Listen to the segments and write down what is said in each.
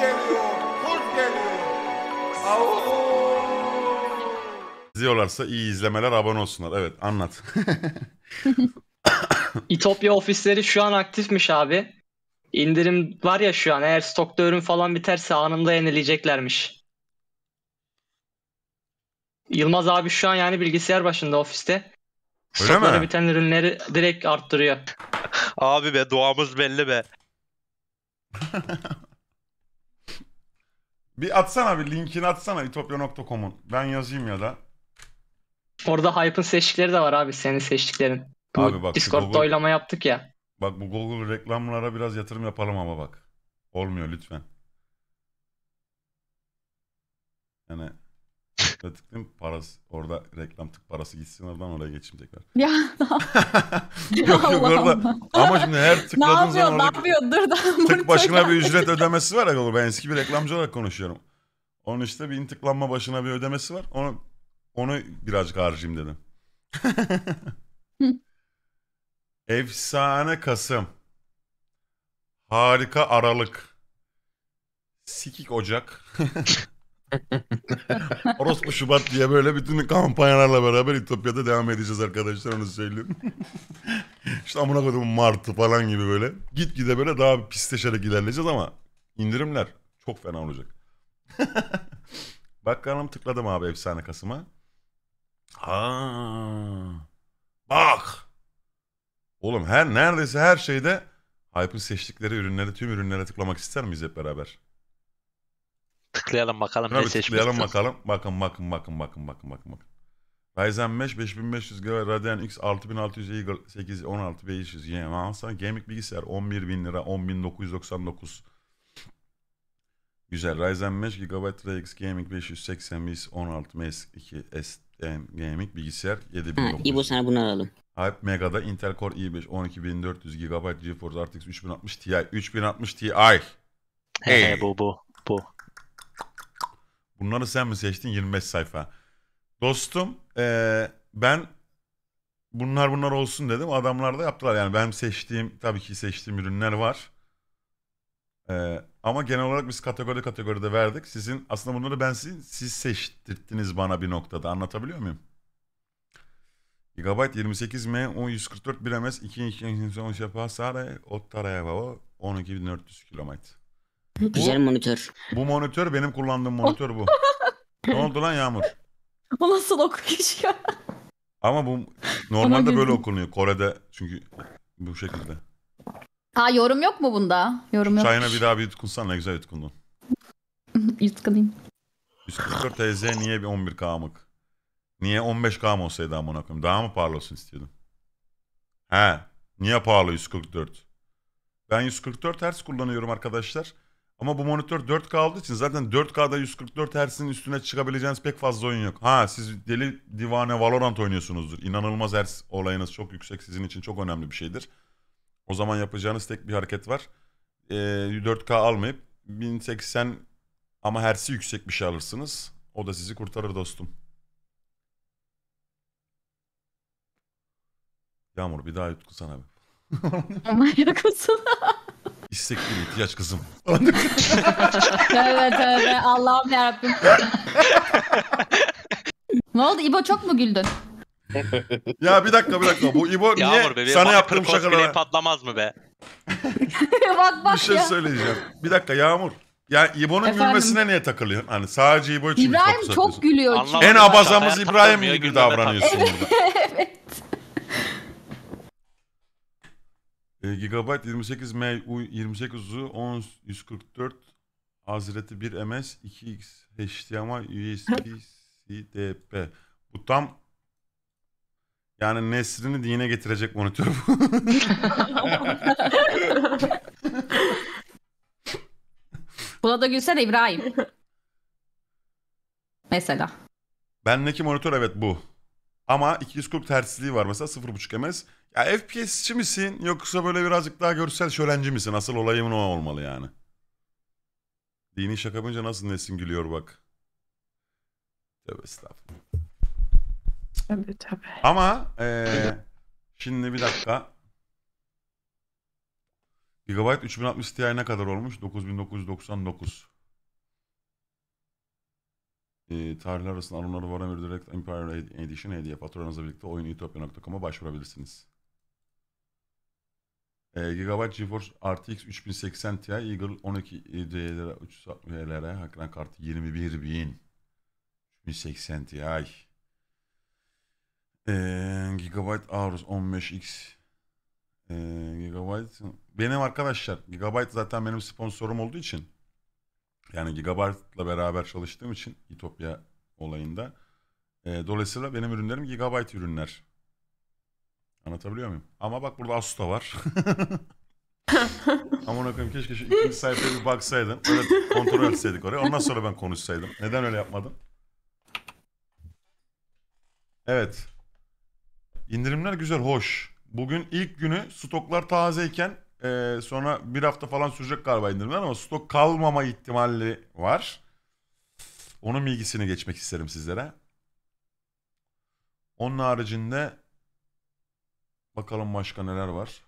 geliyor, geliyor. İzliyorlarsa iyi izlemeler abone olsunlar. Evet anlat. İtopya ofisleri şu an aktifmiş abi. İndirim var ya şu an eğer stokta ürün falan biterse anında yenileyeceklermiş. Yılmaz abi şu an yani bilgisayar başında ofiste. Öyle Stokları mi? biten ürünleri direkt arttırıyor. Abi be duamız belli be. Bir atsana bir linkini atsana itopya.com'un. Ben yazayım ya da. Orada Hype'ın seçtikleri de var abi senin seçtiklerin. Bu Abi bak, şu Discord'da Google- oylama yaptık ya. Bak bu Google reklamlara biraz yatırım yapalım ama bak. Olmuyor lütfen. Yani yanlışlıkla tıklayayım parası orada reklam tık parası gitsin oradan oraya geçmeyecekler. Ya yok yok orada ama şimdi her ne tıkladığın yapıyor? zaman Ne yapıyor? Dur da tık başına bir ücret ödemesi var ya olur ben eski bir reklamcı olarak konuşuyorum. Onun işte bir tıklanma başına bir ödemesi var onu onu birazcık harcayayım dedim. Efsane Kasım. Harika Aralık. Sikik Ocak. Orospu Şubat diye böyle bütün kampanyalarla beraber İtopya'da devam edeceğiz arkadaşlar onu söyleyeyim. İşte amına koydum Mart falan gibi böyle. git gide böyle daha pisleşerek ilerleyeceğiz ama indirimler çok fena olacak. Bak kanalım tıkladım abi efsane Kasım'a. Ha. Bak. Oğlum her neredeyse her şeyde Hype'ın seçtikleri ürünlere tüm ürünlere tıklamak ister miyiz hep beraber? Tıklayalım bakalım Tabii ne seçmişsin. Tıklayalım bakalım. Bakın bakın bakın bakın bakın bakın bakın. Ryzen 5 5500 GB Radeon X 6600 Eagle 8 16500 Y masa gaming bilgisayar 11000 lira 10999 Güzel Ryzen 5 GB RX Gaming 580 VS 16 MS 2 STM Gaming bilgisayar 7900 İyi bu sana bunu alalım Hype Mega'da Intel Core i5 12400 GB GeForce RTX 3060 Ti 3060 Ti Hey, hey bu bu bu Bunları sen mi seçtin? 25 sayfa. Dostum ee, ben bunlar bunlar olsun dedim. Adamlar da yaptılar. Yani benim seçtiğim tabii ki seçtiğim ürünler var. Ee, ama genel olarak biz kategori kategoride verdik. Sizin aslında bunları ben sizin siz seçtirdiniz bana bir noktada. Anlatabiliyor muyum? Gigabyte 28M 10 144 1 MS 2 2 2 yaparsa o taraya baba 12400 kilometre. Güzel monitör. Bu monitör benim kullandığım monitör bu. ne oldu lan Yağmur? O nasıl okunuş ya? Ama bu normalde böyle okunuyor. Kore'de çünkü bu şekilde. Ha yorum yok mu bunda? Yorum yok. Çayına bir daha bir yutkunsan ne güzel yutkundun. Yutkunayım. 144 TZ niye bir 11 kamık? Niye 15 kam olsaydı daha monokum. Daha mı pahalı olsun istiyordum? He. Niye pahalı 144? Ben 144 Hz kullanıyorum arkadaşlar. Ama bu monitör 4K olduğu için zaten 4K'da 144 Hz'in üstüne çıkabileceğiniz pek fazla oyun yok. Ha siz deli divane Valorant oynuyorsunuzdur. İnanılmaz Hz olayınız çok yüksek sizin için çok önemli bir şeydir. O zaman yapacağınız tek bir hareket var. Ee, 4K almayıp 1080 ama Hz'i yüksek bir şey alırsınız. O da sizi kurtarır dostum. Yağmur bir daha yutku sana be. Ama yakasın. İstekli bir ihtiyaç kızım. tövbe tövbe Allah'ım yarabbim. ne oldu İbo çok mu güldün? ya bir dakika bir dakika bu İbo niye Yağmur sana yaptığım şakalara... patlamaz mı be? bak bak bir şey ya. söyleyeceğim. Bir dakika Yağmur. Ya İbo'nun Efendim? gülmesine niye takılıyorsun? Hani sadece İbo için İbrahim çok, çok gülüyor. çünkü. En abazamız İbrahim gibi davranıyorsun evet. E, GB 28 M 28U 10 144 Hazreti 1 MS 2X HDMI USB CDP. Bu tam yani Nesrin'i dine getirecek monitör bu. Buna da gülsene İbrahim. Mesela. Bendeki monitör evet bu. Ama 240 tersliği var mesela 0.5 MS. Ya FPS'çi misin yoksa böyle birazcık daha görsel şölenci misin? Asıl olayımın o olmalı yani. Dini şaka yapınca nasıl Nesin gülüyor bak. Tövbe estağfurullah. Tabii tabii. Ama ee, şimdi bir dakika. Gigabyte 3060 Ti ne kadar olmuş? 9999. Ee, tarihler arasında alımları var Emir Direct Empire Edition hediye. Faturanızla birlikte oyun.itopya.com'a başvurabilirsiniz. E, Gigabyte GeForce RTX 3080 Ti Eagle 12 lira 360 lira hakikaten kartı 21 bin 3080 Ti e, Gigabyte Aorus 15X e, ee, Gigabyte benim arkadaşlar Gigabyte zaten benim sponsorum olduğu için yani Gigabyte'la beraber çalıştığım için İtopya olayında e, dolayısıyla benim ürünlerim Gigabyte ürünler Anlatabiliyor muyum? Ama bak burada Asusta var. Ama Amına koyayım keşke şu ikinci sayfaya bir baksaydın. Öyle kontrol etseydik oraya. Ondan sonra ben konuşsaydım. Neden öyle yapmadın? Evet. İndirimler güzel, hoş. Bugün ilk günü stoklar tazeyken e, sonra bir hafta falan sürecek galiba indirimler ama stok kalmama ihtimali var. Onun bilgisini geçmek isterim sizlere. Onun haricinde Bakalım başka neler var.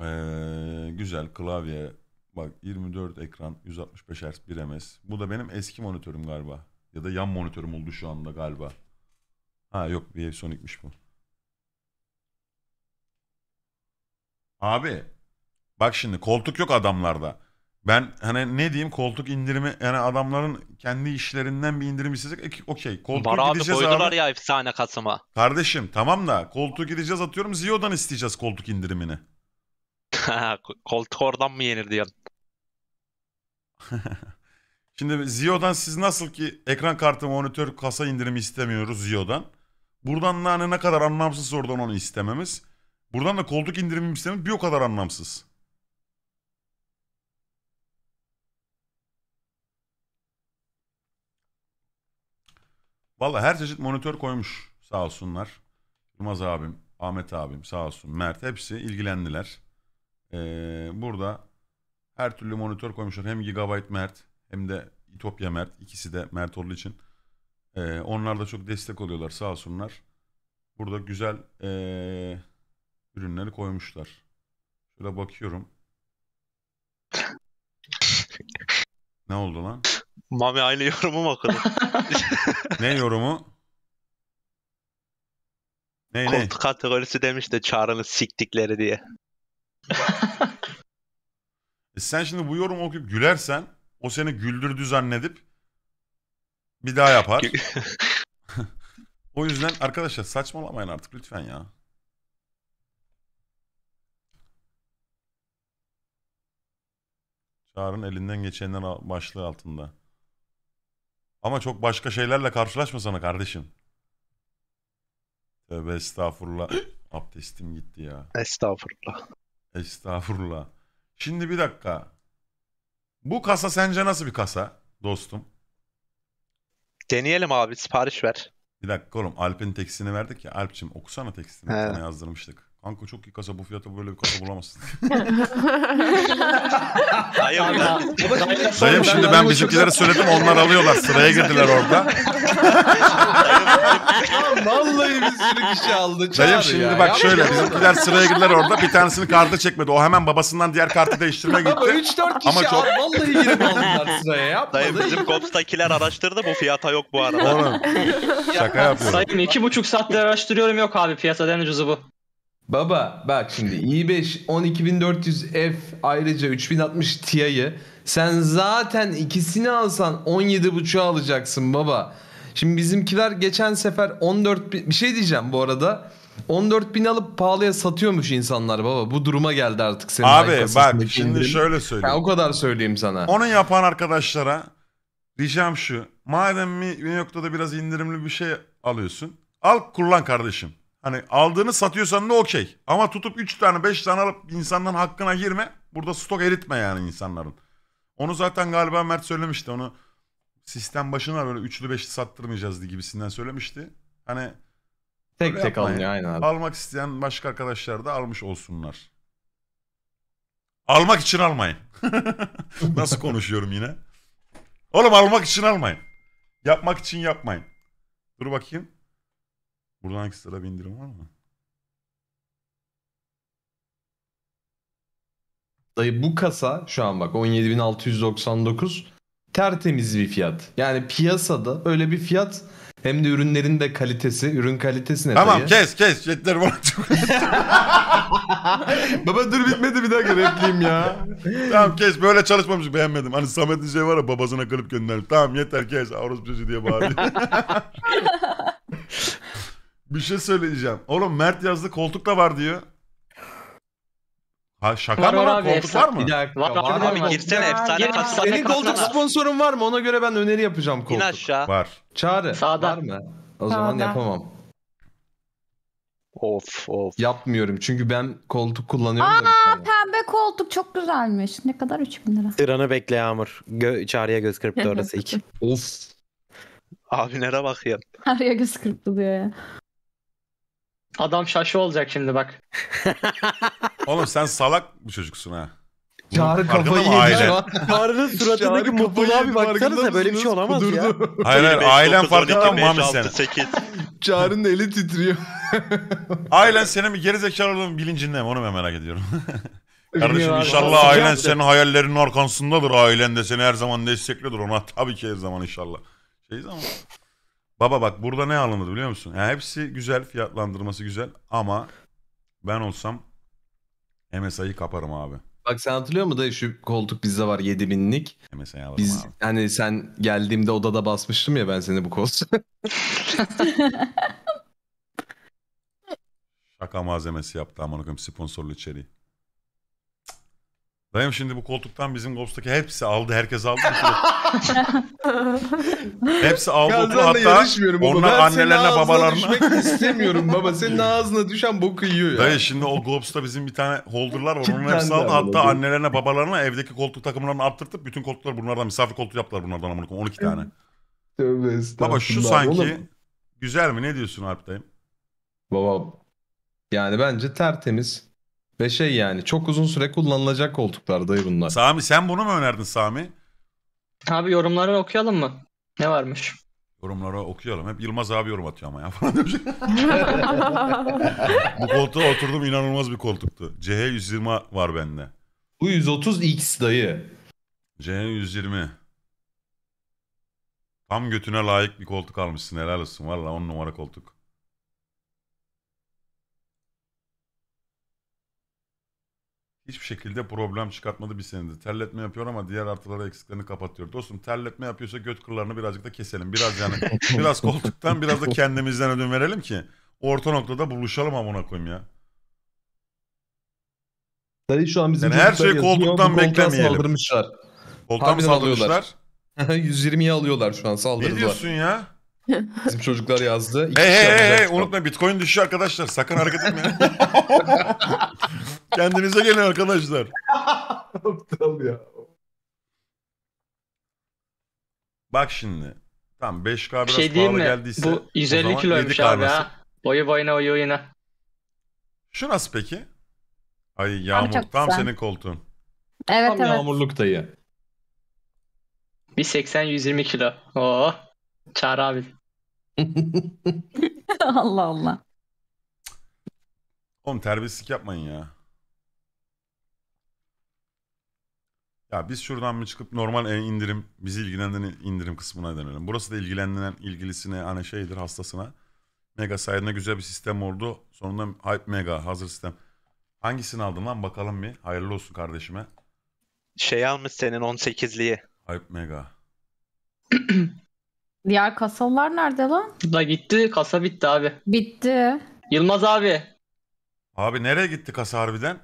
Ee, güzel klavye. Bak 24 ekran 165 Hz 1 ms. Bu da benim eski monitörüm galiba. Ya da yan monitörüm oldu şu anda galiba. Ha yok bir sonikmiş bu. Abi bak şimdi koltuk yok adamlarda. Ben hani ne diyeyim koltuk indirimi yani adamların kendi işlerinden bir indirim istesek e, okey. Koltuğu Var abi koydular abi. ya efsane Kasım'a. Kardeşim tamam da koltuğu gideceğiz atıyorum Zio'dan isteyeceğiz koltuk indirimini. koltuk oradan mı yenir diyorsun? Şimdi Zio'dan siz nasıl ki ekran kartı monitör kasa indirimi istemiyoruz Zio'dan. Buradan da hani ne kadar anlamsız oradan onu istememiz. Buradan da koltuk indirimi istememiz bir o kadar anlamsız. Valla her çeşit monitör koymuş sağ olsunlar. Yılmaz abim, Ahmet abim sağ olsun, Mert hepsi ilgilendiler. Ee, burada her türlü monitör koymuşlar. Hem Gigabyte Mert hem de İtopya Mert. ikisi de Mert olduğu için. Ee, onlar da çok destek oluyorlar sağ olsunlar. Burada güzel ee, ürünleri koymuşlar. Şöyle bakıyorum. ne oldu lan? Mami aynı yorumu mu okudun? ne yorumu? Ne ne? kategorisi demiş de çağrını siktikleri diye. E sen şimdi bu yorumu okuyup gülersen o seni güldürdü zannedip bir daha yapar. o yüzden arkadaşlar saçmalamayın artık lütfen ya. Çağrı'nın elinden geçenler başlığı altında. Ama çok başka şeylerle karşılaşmasana kardeşim. Tövbe estağfurullah. Abdestim gitti ya. Estağfurullah. Estağfurullah. Şimdi bir dakika. Bu kasa sence nasıl bir kasa dostum? Deneyelim abi sipariş ver. Bir dakika oğlum Alp'in tekstini verdik ya. Alp'cim okusana tekstini. Sana yazdırmıştık. Kanka çok iyi kasa bu fiyata böyle bir kasa bulamazsın. Dayım ben. Dayım şimdi ben bizimkilere söyledim onlar alıyorlar sıraya girdiler orada. Vallahi bir sürü şey kişi aldı. Dayım şimdi ya. bak şöyle bizimkiler sıraya girdiler orada bir tanesini kartı çekmedi. O hemen babasından diğer kartı değiştirme gitti. Ama 3-4 kişi Ama çok... vallahi girip aldılar sıraya yapmadı. Dayım bizim Gops'takiler araştırdı bu fiyata yok bu arada. Oğlum şaka yapıyorum. Dayım 2,5 saattir araştırıyorum yok abi piyasada en ucuzu bu. Baba bak şimdi i5 12400F ayrıca 3060 Ti'yi sen zaten ikisini alsan 17.5'a alacaksın baba. Şimdi bizimkiler geçen sefer 14 bir şey diyeceğim bu arada. 14 bin alıp pahalıya satıyormuş insanlar baba. Bu duruma geldi artık senin Abi bak şimdi kendin. şöyle söyleyeyim. Ya, o kadar söyleyeyim sana. Onu yapan arkadaşlara ricam şu. Madem mi New York'ta da biraz indirimli bir şey alıyorsun. Al kullan kardeşim. Hani aldığını satıyorsan da okey. Ama tutup 3 tane 5 tane alıp insanların hakkına girme. Burada stok eritme yani insanların. Onu zaten galiba Mert söylemişti. Onu sistem başına böyle üçlü beşli sattırmayacağız gibisinden söylemişti. Hani tek tek alınıyor aynen abi. Almak isteyen başka arkadaşlar da almış olsunlar. Almak için almayın. Nasıl konuşuyorum yine? Oğlum almak için almayın. Yapmak için yapmayın. Dur bakayım. Buradan ekstra bir indirim var mı? Dayı bu kasa şu an bak 17.699 tertemiz bir fiyat. Yani piyasada öyle bir fiyat hem de ürünlerin de kalitesi, ürün kalitesi ne Tamam dayı? kes kes. Jetler bana çok Baba dur bitmedi bir daha repliyim ya. tamam kes böyle çalışmamış beğenmedim. Hani Samet'in şey var ya babasına kırıp gönderdim. Tamam yeter kes. Avrupa çocuğu diye bağırıyor. Bir şey söyleyeceğim. Oğlum Mert yazdı koltuk da var diyor. Ha şaka Var mı lan abi, koltuk var mı? Bir dakika. Var abi, abi, girsene efsane Girme. Senin koltuk sponsorun var mı? Ona göre ben öneri yapacağım İn koltuk. aşağı. Var. Çağrı Sağda. var mı? O zaman yapamam. Of of. Yapmıyorum çünkü ben koltuk kullanıyorum. Aa Pembe koltuk çok güzelmiş. Ne kadar 3000 lira. Sıranı bekle Yağmur. Gö çağrıya göz kırptı orası ilk. of. Abi nere bak ya. Araya göz kırptı diyor ya. Adam şaşı olacak şimdi bak. Oğlum sen salak bir çocuksun ha. Çağrı kafayı yedi şu an. Çağrı'nın suratındaki Çağrı mutluluğa kafayı bir baksanıza böyle bir şey olamaz ya. Kudurdu. Hayır hayır ailen farkında mami sen. 8. Çağrı'nın eli titriyor. Ailen senin bir gerizekalılığın bilincinde mi onu ben merak ediyorum. Kardeşim inşallah ailen senin hayallerinin arkasındadır. Ailen de seni her zaman destekliyordur. Ona tabii ki her zaman inşallah. Şey zaman. Baba bak burada ne alındı biliyor musun? Yani hepsi güzel, fiyatlandırması güzel ama ben olsam MSI'yi kaparım abi. Bak sen hatırlıyor musun da şu koltuk bizde var 7000'lik. MSI'yi alırım Biz abi. hani sen geldiğimde odada basmıştım ya ben seni bu koltuğa. Şaka malzemesi yaptı aman koyayım sponsorlu içeriği. Dayım şimdi bu koltuktan bizim Gops'taki hepsi aldı. Herkes aldı. hepsi aldı. Okula, hatta yarışmıyorum baba. Ben annelerine babalarına. Ben istemiyorum baba. Senin ağzına düşen boku yiyor ya. Dayı şimdi o Gops'ta bizim bir tane holderlar var. Onun hepsi aldı. Hatta annelerine babalarına evdeki koltuk takımlarını arttırtıp bütün koltuklar bunlardan misafir koltuğu yaptılar bunlardan amına 12 tane. Tövbe Baba şu sanki oğlum. güzel mi? Ne diyorsun Alp dayım? Baba yani bence tertemiz. Ve şey yani çok uzun süre kullanılacak koltuklar dayı bunlar. Sami sen bunu mu önerdin Sami? Abi yorumları okuyalım mı? Ne varmış? Yorumlara okuyalım. Hep Yılmaz abi yorum atıyor ama ya falan demiş. Şey. Bu koltuğa oturdum inanılmaz bir koltuktu. CH 120 var bende. Bu 130X dayı. CH 120. Tam götüne layık bir koltuk almışsın helal olsun. Valla on numara koltuk. Hiçbir şekilde problem çıkartmadı bir senedir. Terletme yapıyor ama diğer artıları eksiklerini kapatıyor. Dostum terletme yapıyorsa göt kıllarını birazcık da keselim. Biraz yani biraz koltuktan biraz da kendimizden ödün verelim ki orta noktada buluşalım amına koyayım ya. Dayı şu an bizim Yani her şeyi çocuklar yazıyor, koltuktan bu koltuğa beklemeyelim. saldırmışlar. Koltuğa saldırmışlar? alıyorlar. 120'yi alıyorlar şu an Ne saldırdılar. diyorsun ya? Bizim çocuklar yazdı. Hey hey hey, unutma bitcoin düşüyor arkadaşlar. Sakın hareket etmeyin. Kendinize gelin arkadaşlar. Aptal ya. Bak şimdi. tam 5K biraz şey pahalı mi? geldiyse. Bu 150 zaman kiloymuş 7K abi nasıl? ha. Boyu boyuna boyu boyuna. Şu nasıl peki? Ay Yağmur çok tam senin koltuğun. Evet Tam evet. yağmurluk dayı. 1.80 120 kilo. Oo. Çağrı abi. Allah Allah. Oğlum terbiyesizlik yapmayın ya. Ya biz şuradan mı çıkıp normal indirim, bizi ilgilendiren indirim kısmına dönelim. Burası da ilgilendiren ilgilisine, hani şeydir hastasına. Mega sayende güzel bir sistem oldu. Sonunda Hype Mega hazır sistem. Hangisini aldın lan bakalım bir. Hayırlı olsun kardeşime. Şey almış senin 18'liği. Hype Mega. Diğer kasalar nerede lan? Da gitti. Kasa bitti abi. Bitti. Yılmaz abi. Abi nereye gitti kasa harbiden?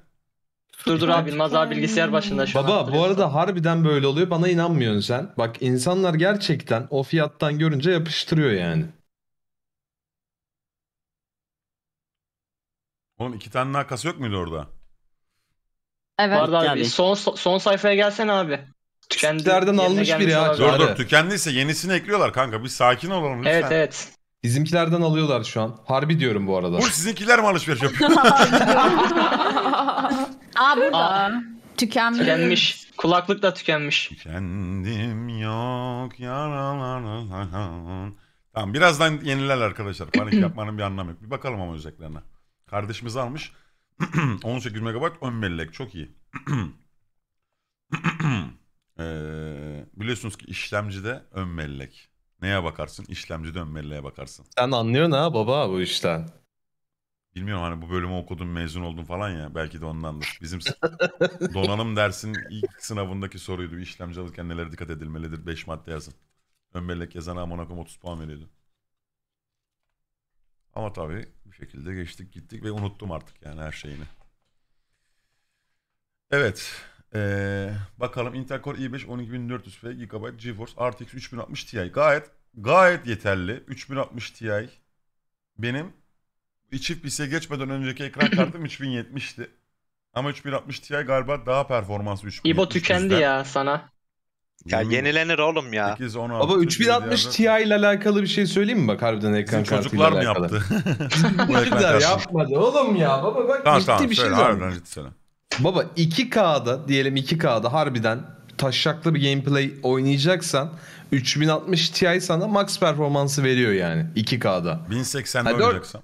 Dur dur abi Yılmaz abi bilgisayar başında şu Baba bu arada harbiden böyle oluyor. Bana inanmıyorsun sen. Bak insanlar gerçekten o fiyattan görünce yapıştırıyor yani. Oğlum iki tane daha kasa yok muydu orada? Evet. Vardı abi. Son son sayfaya gelsene abi. Tükendilerden almış gelmiş biri ha. olabilir. Dur Çağrı. dur tükendiyse yenisini ekliyorlar kanka. Bir sakin olalım lütfen. Evet evet. Bizimkilerden alıyorlar şu an. Harbi diyorum bu arada. Bu sizinkiler mi alışveriş yapıyor? Aa burada. Tükenmiş. Tükenmiş. Kulaklık da tükenmiş. Kendim yok yaralarım. Tamam birazdan yeniler arkadaşlar. Panik yapmanın bir anlamı yok. Bir bakalım ama özelliklerine. Kardeşimiz almış. 18 MB ön bellek. Çok iyi. Ee, biliyorsunuz ki işlemcide ön mellek. Neye bakarsın? İşlemcide ön melleğe bakarsın. Sen anlıyorsun ha baba bu işten. Bilmiyorum hani bu bölümü okudum mezun oldum falan ya belki de ondandır. Bizim donanım dersin ilk sınavındaki soruydu. İşlemci alırken nelere dikkat edilmelidir? 5 madde yazın. Ön bellek yazana amına koyayım 30 puan veriyordu. Ama tabii bu şekilde geçtik gittik ve unuttum artık yani her şeyini. Evet. Ee, bakalım Intel Core i5 12400F GB GeForce RTX 3060 Ti. Gayet gayet yeterli. 3060 Ti. Benim çift PC'ye geçmeden önceki ekran kartım 3070'ti. Ama 3060 Ti galiba daha performanslı 3070. İbo tükendi ya sana. Ya yenilenir oğlum ya. 8, 16, Baba 3060 Ti ile alakalı bir şey söyleyeyim mi bak harbiden ekran Bizim kartıyla çocuklar mı yaptı? Bu ekran Çocuklar yapmadı oğlum ya. Baba bak Tamam ciddi tamam bir şey söyle var. harbiden ciddi söyle. Baba 2K'da diyelim 2K'da harbiden taşşaklı bir gameplay oynayacaksan 3060 Ti sana max performansı veriyor yani 2K'da. 1080'de yani oynayacaksam.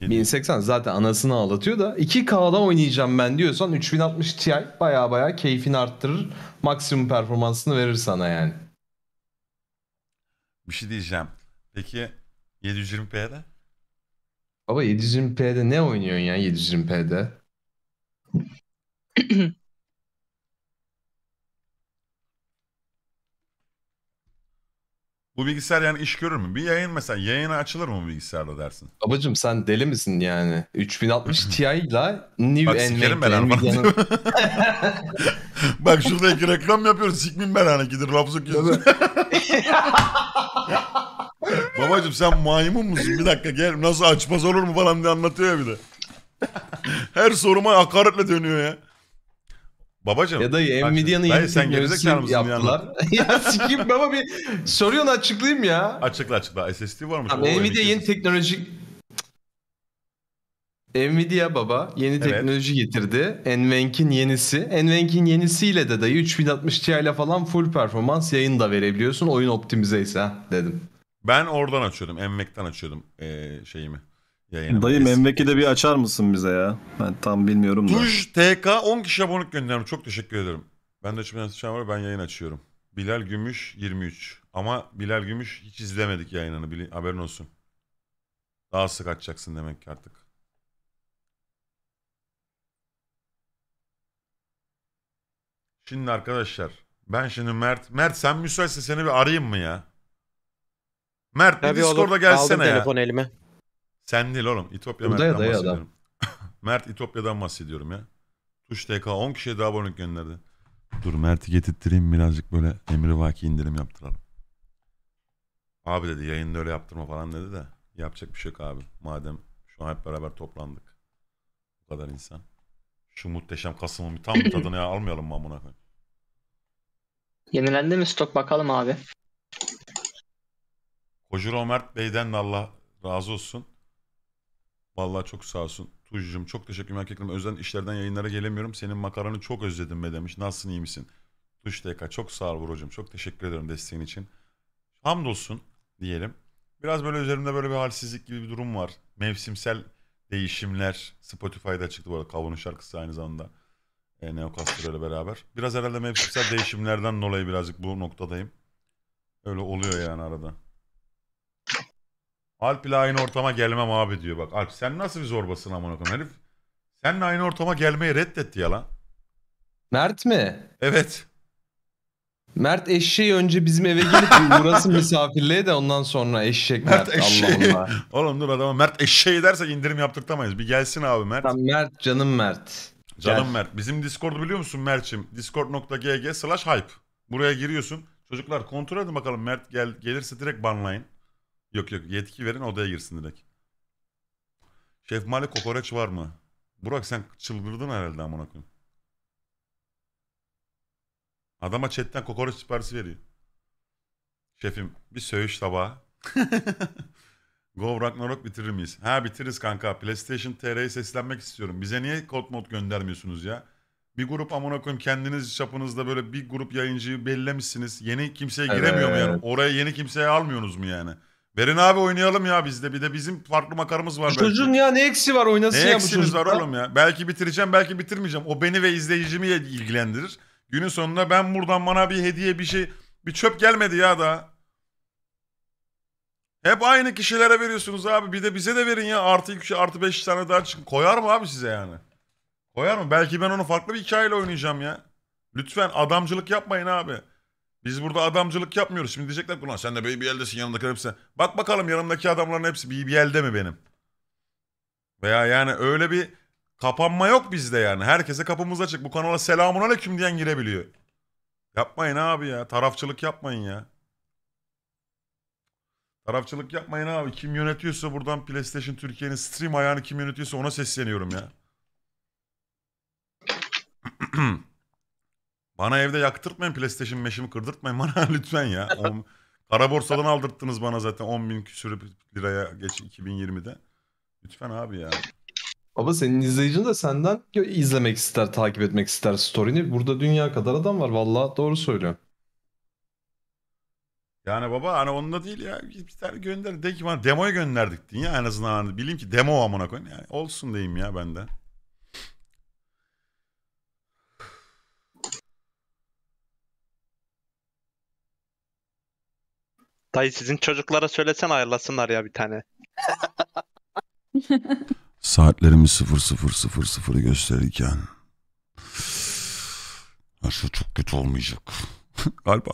1080 zaten anasını ağlatıyor da 2K'da oynayacağım ben diyorsan 3060 Ti baya baya keyfini arttırır. Maksimum performansını verir sana yani. Bir şey diyeceğim. Peki 720p'de? Baba 720p'de ne oynuyorsun ya 720p'de? Bu bilgisayar yani iş görür mü? Bir yayın mesela yayına açılır mı bu bilgisayarda dersin? Babacım sen deli misin yani? 3060 Ti ile New Bak sikerim ben Bak şurada iki reklam yapıyoruz. Sikmin ben hani gidir lafzı gözü. Babacım sen maymun musun? Bir dakika gel nasıl açmaz olur mu falan diye anlatıyor ya bir de. Her soruma hakaretle dönüyor ya. Babacım. Ya da Nvidia'nın yeni Dayı sen gerizekalı mısın yaptılar. ya sikeyim baba bir soruyorsun açıklayayım ya. Açıkla açıkla. SSD var mı? Nvidia yeni teknoloji Nvidia baba yeni evet. teknoloji getirdi. Nvencin yenisi. Nvencin yenisiyle de dayı 3060 Ti ile falan full performans yayın da verebiliyorsun. Oyun optimize ise dedim. Ben oradan açıyordum. Nvenk'ten açıyordum ee, şeyimi. Yayınım Dayı Memveki'de bir açar mısın bize ya? Ben tam bilmiyorum da. Tuj TK 10 kişi abonelik göndermiş. Çok teşekkür ederim. Ben de açmayan sıçan var. Ben yayın açıyorum. Bilal Gümüş 23. Ama Bilal Gümüş hiç izlemedik yayınını. Bil haberin olsun. Daha sık açacaksın demek ki artık. Şimdi arkadaşlar ben şimdi Mert. Mert sen müsaitse seni bir arayayım mı ya? Mert bir Discord'a olur. gelsene Aldım ya. elime. Sen değil oğlum. İtopya Burada Mert'ten ya da ya bahsediyorum. Mert İtopya'dan bahsediyorum ya. Tuş TK 10 kişiye daha abonelik gönderdi. Dur Mert'i getirttireyim birazcık böyle emri vaki indirim yaptıralım. Abi dedi yayında öyle yaptırma falan dedi de. Yapacak bir şey yok abi. Madem şu an hep beraber toplandık. Bu kadar insan. Şu muhteşem Kasım'ın bir tam tadını ya almayalım mı amına koyayım? Yenilendi mi stok bakalım abi. Kojuro Mert Bey'den de Allah razı olsun. Vallahi çok sağ olsun. Tujcum çok ederim kekrim. Özden işlerden yayınlara gelemiyorum. Senin makaranı çok özledim be demiş. Nasılsın iyi misin? Tuş TK çok sağ ol Buracığım. Çok teşekkür ederim desteğin için. Hamdolsun diyelim. Biraz böyle üzerimde böyle bir halsizlik gibi bir durum var. Mevsimsel değişimler Spotify'da çıktı bu arada. Kavun'un şarkısı aynı zamanda. E, Neokastro ile beraber. Biraz herhalde mevsimsel değişimlerden dolayı birazcık bu noktadayım. Öyle oluyor yani arada. Alp ile aynı ortama gelmem abi diyor bak. Alp sen nasıl bir zorbasın aman koyayım herif? Seninle aynı ortama gelmeyi reddetti ya lan. Mert mi? Evet. Mert eşeği önce bizim eve gelip uğrasın misafirliğe de ondan sonra eşek Mert. Mert eşeği. Allah Allah. Oğlum dur adama Mert eşeği derse indirim yaptırtamayız. Bir gelsin abi Mert. Tamam, Mert canım Mert. Canım Gel. Mert. Bizim Discord'u biliyor musun Mert'ciğim? Discord.gg slash hype. Buraya giriyorsun. Çocuklar kontrol edin bakalım Mert gel gelirse direkt banlayın. Yok yok yetki verin odaya girsin direkt. Şef Mali kokoreç var mı? Burak sen çıldırdın herhalde amına koyayım. Adama chatten kokoreç siparişi veriyor. Şefim bir söğüş tabağı. Go Ragnarok bitirir miyiz? Ha bitiririz kanka. PlayStation TR'ye seslenmek istiyorum. Bize niye kod mod göndermiyorsunuz ya? Bir grup amına koyayım kendiniz çapınızda böyle bir grup yayıncıyı bellemişsiniz. Yeni kimseye giremiyor mu yani? Oraya yeni kimseye almıyorsunuz mu yani? Verin abi oynayalım ya bizde. Bir de bizim farklı makarımız var. Çocuğun ya ne eksi var oynasın ne ya bu eksiğimiz var oğlum ya? Belki bitireceğim belki bitirmeyeceğim. O beni ve izleyicimi ilgilendirir. Günün sonunda ben buradan bana bir hediye bir şey bir çöp gelmedi ya da. Hep aynı kişilere veriyorsunuz abi. Bir de bize de verin ya. Artı 2 artı 5 tane daha çıkın. Koyar mı abi size yani? Koyar mı? Belki ben onu farklı bir hikayeyle oynayacağım ya. Lütfen adamcılık yapmayın abi. Biz burada adamcılık yapmıyoruz. Şimdi diyecekler ki ulan sen de BBL'desin yanındakiler hepsi. Bak bakalım yanımdaki adamların hepsi BBL'de mi benim? Veya yani öyle bir kapanma yok bizde yani. Herkese kapımız açık. Bu kanala selamun aleyküm diyen girebiliyor. Yapmayın abi ya. Tarafçılık yapmayın ya. Tarafçılık yapmayın abi. Kim yönetiyorsa buradan PlayStation Türkiye'nin stream ayağını kim yönetiyorsa ona sesleniyorum ya. Bana evde yaktırtmayın PlayStation meşimi kırdırtmayın bana lütfen ya. On, kara borsadan aldırttınız bana zaten 10 bin küsürü liraya geç 2020'de. Lütfen abi ya. Baba senin izleyicin de senden izlemek ister, takip etmek ister story'ni. Burada dünya kadar adam var. Valla doğru söylüyor. Yani baba hani onunla değil ya. Bir tane gönder. De ki bana demoya gönderdik din en azından. Hani, bilim ki demo amına koyun. Yani olsun diyeyim ya benden. Dayı sizin çocuklara söylesen ayarlasınlar ya bir tane. Saatlerimiz 00.00'ı gösterirken. Her şey çok kötü olmayacak. Galiba.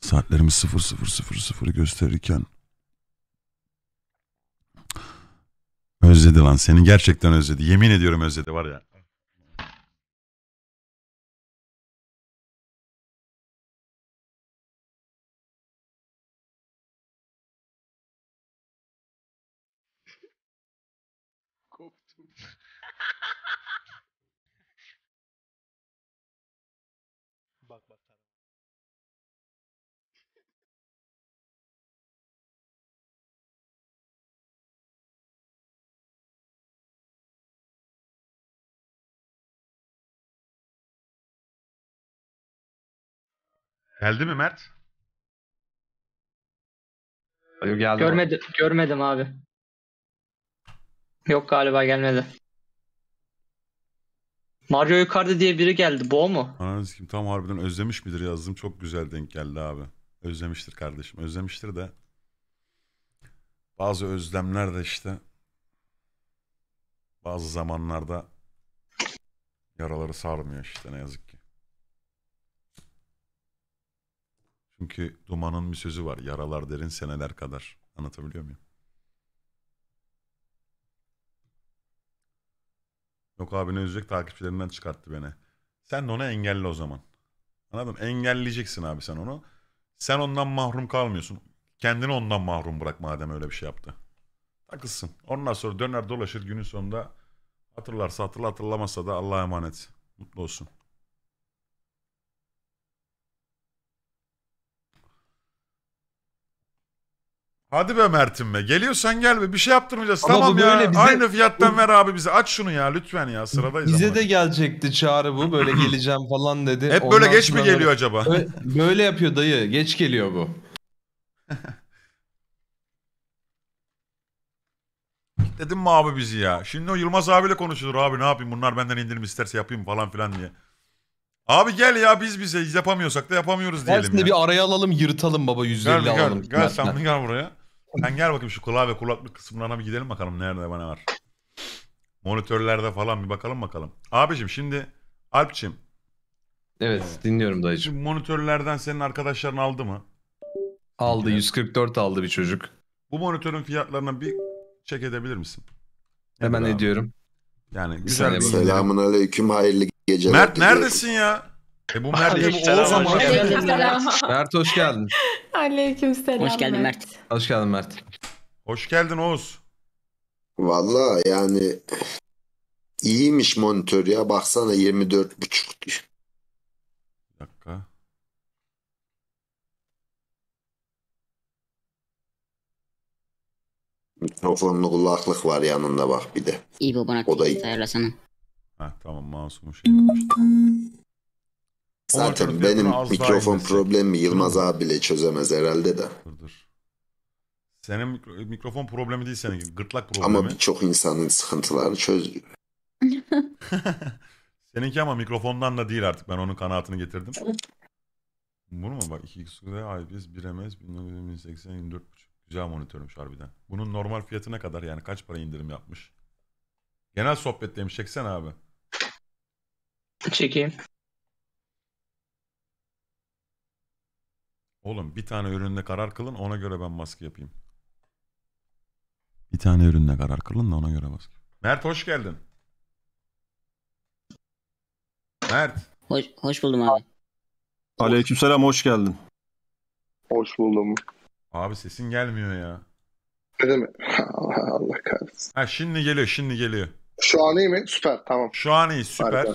Saatlerimiz 00.00'ı gösterirken. Özledi lan seni gerçekten özledi. Yemin ediyorum özledi var ya. Geldi mi Mert? Hayır geldi. Görmedi, görmedim abi. Yok galiba gelmedi. Mario yukarıda diye biri geldi. Bu o mu? Ananız kim tam harbiden özlemiş midir yazdım. Çok güzel denk geldi abi. Özlemiştir kardeşim. Özlemiştir de. Bazı özlemler de işte bazı zamanlarda yaraları sarmıyor işte ne yazık ki. Çünkü Duman'ın bir sözü var. Yaralar derin seneler kadar. Anlatabiliyor muyum? Yok abi ne üzecek takipçilerinden çıkarttı beni. Sen de onu engelle o zaman. Anladın? Engelleyeceksin abi sen onu. Sen ondan mahrum kalmıyorsun. Kendini ondan mahrum bırak madem öyle bir şey yaptı. Takılsın. Ondan sonra döner dolaşır günün sonunda hatırlarsa hatırla hatırlamasa da Allah'a emanet. Mutlu olsun. Hadi be Mert'im be. Geliyorsan gel be. Bir şey yaptırmayacağız. Ama tamam bu ya. böyle bize- Aynı fiyattan ver abi bize. Aç şunu ya lütfen ya. Sıradayız Bize ama. de gelecekti çağrı bu. Böyle geleceğim falan dedi. Hep böyle Ondan geç mi sonra geliyor acaba? Böyle, yapıyor dayı. Geç geliyor bu. Dedim mi abi bizi ya? Şimdi o Yılmaz abiyle konuşulur abi ne yapayım bunlar benden indirim isterse yapayım falan filan diye. Abi gel ya biz bize yapamıyorsak da yapamıyoruz diyelim Aslında ya. bir araya alalım yırtalım baba 150 Gel, gel, alalım. gel sen gel buraya. Sen gel bakayım şu kulağı ve kulaklık kısımlarına bir gidelim bakalım nerede bana var. Monitörlerde falan bir bakalım bakalım. Abicim şimdi Alpçim. Evet dinliyorum dayıcım. Şimdi monitörlerden senin arkadaşların aldı mı? Aldı Evet. 144 aldı bir çocuk. Bu monitörün fiyatlarına bir çek edebilir misin? Hemen ediyorum. Yani güzel saniye Selamun aleyküm hayırlı geceler. Mert diliyorum. neredesin ya? E bu Mert o zaman. Mert hoş geldin. Aleykümselam. Hoş geldin Mert. Hoş geldin Mert. Hoş geldin Oğuz. Valla yani iyiymiş monitör ya. Baksana 24.5 diyor. Bir dakika. Mikrofonlu kulaklık var yanında bak bir de. İyi bu bana o da iyi. Ha tamam masumu şey yapmıştım. Zaten benim mikrofon problemi Yılmaz abi bile çözemez herhalde de. Dur. Senin mikrofon problemi değil senin gırtlak problemi. Ama birçok insanın sıkıntıları çözüyor. Seninki ama mikrofondan da değil artık ben onun kanaatini getirdim. Bunu mu bak 2x IPS 1 MS 1080 24.5 güzel monitörmüş harbiden. Bunun normal fiyatı ne kadar yani kaç para indirim yapmış? Genel sohbetteymiş çeksen abi. Çekeyim. Oğlum bir tane ürünle karar kılın ona göre ben baskı yapayım. Bir tane ürünle karar kılın da ona göre baskı. Mert hoş geldin. Mert. Hoş, hoş buldum abi. Aleykümselam hoş geldin. Hoş buldum. Abi sesin gelmiyor ya. Ne mi? Allah, Allah kahretsin. Ha şimdi geliyor şimdi geliyor. Şu an iyi mi? Süper tamam. Şu an iyi süper.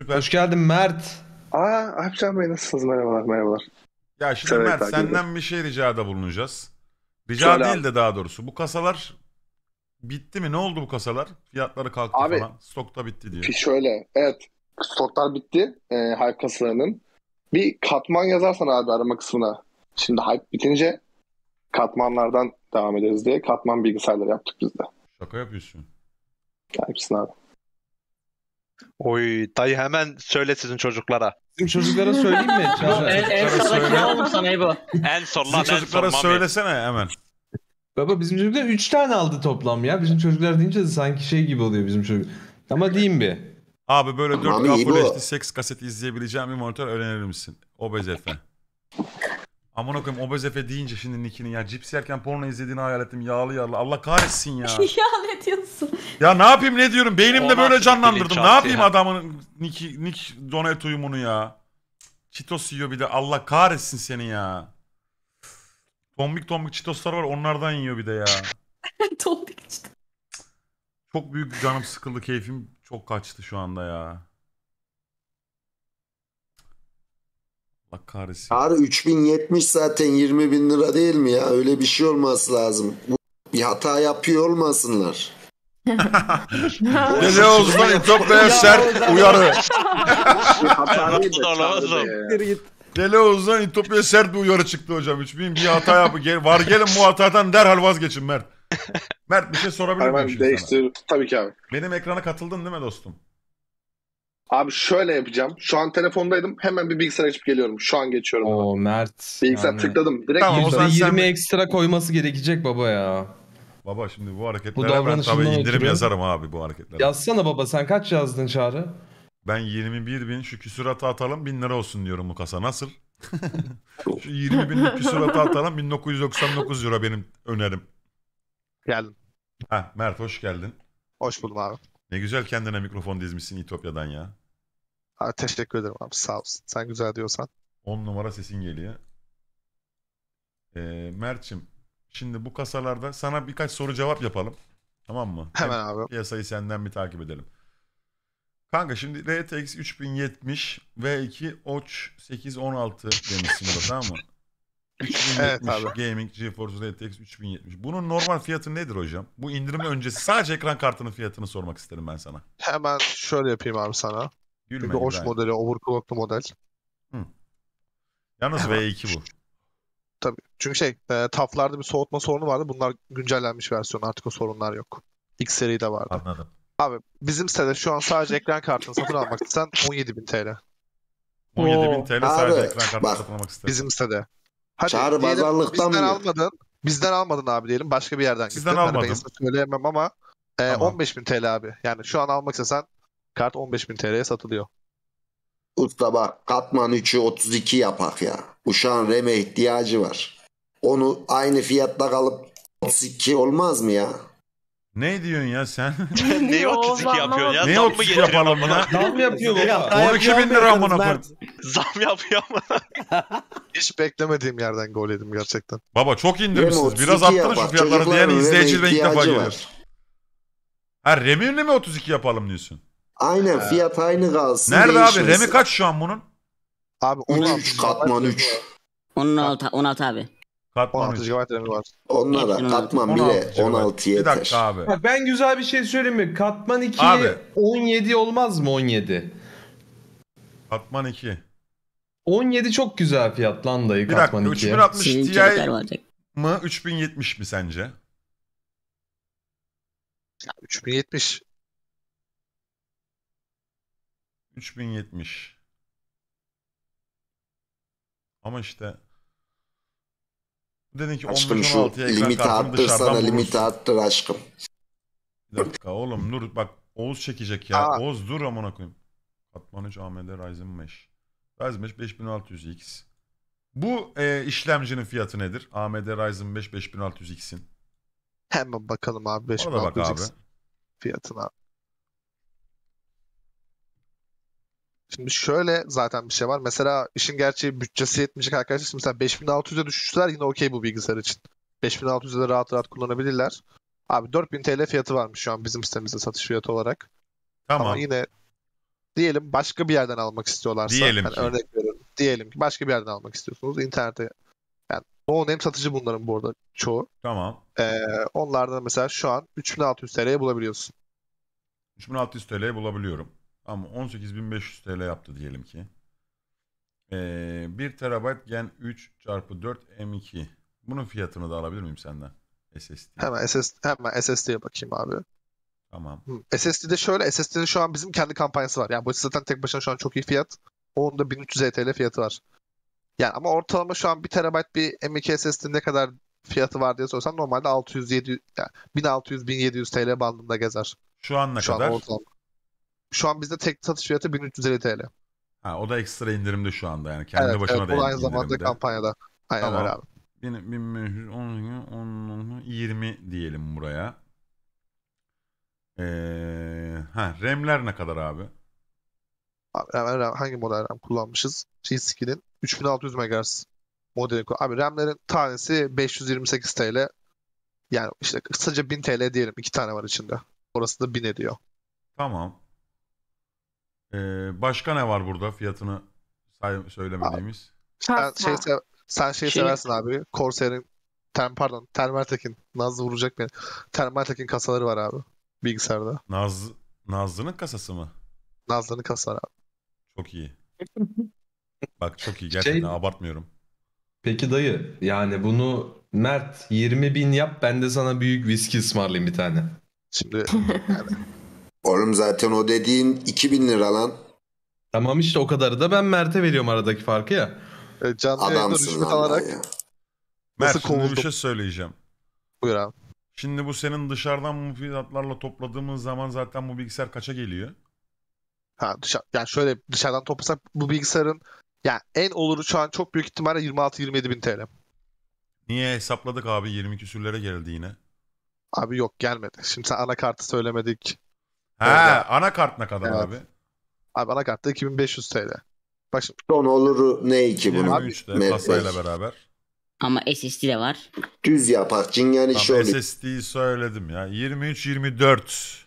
Süper. Hoş geldin Mert. Aa Alpcan Bey nasılsınız? Merhabalar merhabalar. Ya şimdi Severek Mert senden ediyorum. bir şey ricada bulunacağız. Rica Söyle değil de daha doğrusu. Bu kasalar bitti mi? Ne oldu bu kasalar? Fiyatları kalktı Abi, falan. Stokta bitti diye. Şöyle evet stoklar bitti e, hype kasalarının. Bir katman yazarsan abi arama kısmına. Şimdi hype bitince katmanlardan devam ederiz diye katman bilgisayarları yaptık biz de. Şaka yapıyorsun. Hepsini abi. Oy dayı hemen söyle sizin çocuklara. Bizim çocuklara söyleyeyim mi? en, en sağdaki ne olmuş sana Ebo? En son lan en son. Çocuklara söylesene hemen. Baba bizim çocuklar 3 tane aldı toplam ya. Bizim çocuklar deyince de sanki şey gibi oluyor bizim çocuk. Ama diyeyim bir. Abi böyle 4K Full HD 8 kaseti izleyebileceğim bir monitör öğrenir misin? Obez efendim. Aman koyayım obez Efe deyince şimdi nickini ya. Cips yerken porno izlediğini hayal ettim. Yağlı yağlı. Allah kahretsin ya. Hayal ediyorsun. Ya ne yapayım ne diyorum. Beynimde böyle canlandırdım. Ne yapayım ya. adamın nick, nick donet uyumunu ya. Çitos yiyor bir de. Allah kahretsin seni ya. Tombik tombik çitoslar var onlardan yiyor bir de ya. Tombik Çok büyük canım sıkıldı keyfim çok kaçtı şu anda ya. Allah kahretsin. Abi 3070 zaten 20 bin lira değil mi ya? Öyle bir şey olması lazım. Bir hata yapıyor olmasınlar. Gece Oğuz'dan İtopya'ya sert uyarı. Deli Oğuz'dan İtopya'ya sert bir uyarı çıktı hocam. 3000 bir hata yapı. Gel, var gelin bu hatadan derhal vazgeçin Mert. Mert bir şey sorabilir miyim? Hemen değiştir. Sana? Tabii ki abi. Benim ekrana katıldın değil mi dostum? Abi şöyle yapacağım. Şu an telefondaydım. Hemen bir bilgisayar açıp geliyorum. Şu an geçiyorum. Oo hemen. Mert. Bilgisayar yani... tıkladım. Direkt tamam, o zaman 20 sen... ekstra koyması gerekecek baba ya. Baba şimdi bu hareketlere bu ben tabii indirim oturuyor. yazarım abi bu hareketlere. Yazsana baba sen kaç yazdın Çağrı? Ben 21 bin şu küsuratı atalım 1000 lira olsun diyorum bu kasa nasıl? şu 20 bin küsuratı atalım 1999 euro benim önerim. Geldim. Heh, Mert hoş geldin. Hoş buldum abi. Ne güzel kendine mikrofon dizmişsin İtopya'dan ya. Ha, teşekkür ederim abi sağ olsun. Sen güzel diyorsan. 10 numara sesin geliyor. Ee, Mert'cim şimdi bu kasalarda sana birkaç soru cevap yapalım. Tamam mı? Hemen abi. Piyasayı senden bir takip edelim. Kanka şimdi RTX 3070 V2 Och 816 demişsin burada tamam mı? evet Gaming GeForce RTX 3070. Bunun normal fiyatı nedir hocam? Bu indirim öncesi sadece ekran kartının fiyatını sormak isterim ben sana. Hemen şöyle yapayım abi sana. Gülme Bir hoş İbrahim. modeli, overclocklu model. Hı. Yalnız V2 bu. Tabii. Çünkü şey, e, TAF'larda bir soğutma sorunu vardı. Bunlar güncellenmiş versiyon. Artık o sorunlar yok. X seri de vardı. Anladım. Abi bizim sitede şu an sadece ekran kartını satın almak istesen 17.000 TL. 17.000 TL sadece Abi, ekran kartını satın almak isterim. Bizim sitede. Hadi Çağrı pazarlıktan bizden mı? almadın. Bizden almadın abi diyelim. Başka bir yerden Sizden gittin. almadım. Hani söyleyemem ama e, 15 bin TL abi. Yani şu an almak istesen kart 15 bin TL'ye satılıyor. Usta bak katman 3'ü 32 yapak ya. Uşağın reme ihtiyacı var. Onu aynı fiyatta kalıp 32 olmaz mı ya? Ne diyorsun ya sen? Ne otizlik Oğlum, yapıyorsun ya? ne Zam mı 30 getiriyorsun yapalım amına? ya? Zam yapıyor baba. Daha 12 bin lira amına koyayım. Zam yapıyor ama. Hiç beklemediğim yerden gol yedim gerçekten. Baba çok indirmişsiniz. Biraz arttırın şu fiyatları diyen izleyici de ilk defa geliyor. Ha Remir'le mi 32 yapalım diyorsun? Aynen fiyat aynı kalsın. Nerede abi? Remi kaç şu an bunun? Abi 13 katman 3. 16, 16 abi. Katman 16 üç. GB RAM'i var. Onlara katman bile 16 16 Bir yeter. dakika abi. Bak ben güzel bir şey söyleyeyim mi? Katman 2 Abi. 17 olmaz mı 17? Katman 2. 17 çok güzel fiyat lan dayı Bir dakika Katman 2'ye. 3060 Ti mı 3070 mi sence? 3070. 3070. Ama işte Dedin ki aşkım şu limiti arttırsana limiti arttır aşkım. Bir dakika oğlum dur bak Oğuz çekecek ya. Aa. Oğuz dur amına koyayım. Katman 3 AMD Ryzen 5. Ryzen 5 5600X. Bu e, işlemcinin fiyatı nedir? AMD Ryzen 5 5600X'in. Hemen bakalım abi 5600 x bak fiyatına. Şimdi şöyle zaten bir şey var. Mesela işin gerçeği bütçesi yetmeyecek arkadaşlar. Mesela 5600'e düşüşler yine okey bu bilgisayar için. 5600'e de rahat rahat kullanabilirler. Abi 4000 TL fiyatı varmış şu an bizim sitemizde satış fiyatı olarak. Tamam. Ama yine diyelim başka bir yerden almak istiyorlarsa. Diyelim yani ki. Örnek veriyorum. Diyelim ki başka bir yerden almak istiyorsunuz. İnternete yani no name satıcı bunların bu arada çoğu. Tamam. Ee, onlardan mesela şu an 3600 TL'ye bulabiliyorsun. 3600 TL'ye bulabiliyorum. Ama 18.500 TL yaptı diyelim ki. Ee, 1 TB Gen 3 çarpı 4 M2. Bunun fiyatını da alabilir miyim senden? SSD. Hemen, SS, hemen SSD'ye bakayım abi. Tamam. SSD'de şöyle, SSD'nin şu an bizim kendi kampanyası var. Yani bu zaten tek başına şu an çok iyi fiyat. Onun da 1300 TL fiyatı var. Yani ama ortalama şu an 1 TB bir M2 SSD ne kadar fiyatı var diye sorsan normalde 600 700 yani 1600 1700 TL bandında gezer. Şu an ne şu kadar? An ortalama. Şu an bizde tek satış fiyatı 1350 TL. Ha, o da ekstra indirimde şu anda yani. Kendi evet, başına evet, da indirimde. zamanda kampanyada. Aynen tamam. öyle abi. 1510 20 diyelim buraya. Ee, ha, RAM'ler ne kadar abi? abi RAM, RAM, hangi model RAM kullanmışız? G-Skill'in 3600 MHz modeli. Abi RAM'lerin tanesi 528 TL. Yani işte kısaca 1000 TL diyelim. iki tane var içinde. Orası da 1000 ediyor. Tamam. Ee, başka ne var burada fiyatını say- söylemediğimiz? Sen Kasma. şey, sen şey Şey- seversin abi. Corsair'in Tem, pardon, Termaltekin. Nazlı vuracak beni. Termaltekin kasaları var abi. Bilgisayarda. Naz Nazlı'nın kasası mı? Nazlı'nın kasaları abi. Çok iyi. Bak çok iyi gerçekten Şey- abartmıyorum. Peki dayı yani bunu Mert 20 bin yap ben de sana büyük viski ısmarlayayım bir tane. Şimdi yani Oğlum zaten o dediğin 2000 lira lan. Tamam işte o kadarı da ben Mert'e veriyorum aradaki farkı ya. E, canlı Adamsın yayında alarak. Mert şimdi bir şey söyleyeceğim. Buyur abi. Şimdi bu senin dışarıdan bu fiyatlarla topladığımız zaman zaten bu bilgisayar kaça geliyor? Ha dışarı, yani şöyle dışarıdan toplasak bu bilgisayarın yani en oluru şu an çok büyük ihtimalle 26-27 bin TL. Niye hesapladık abi 20 küsürlere geldi yine. Abi yok gelmedi. Şimdi sen anakartı söylemedik. Ha, ne kadar Evet. abi. Abi anakartta 2500 TL. Bak şimdi Son oluru ne ki bunun? 23'te kasayla beraber. Ama SSD de var. Düz yapar. Cingan işi Tam SSD'yi söyledim ya. 23-24.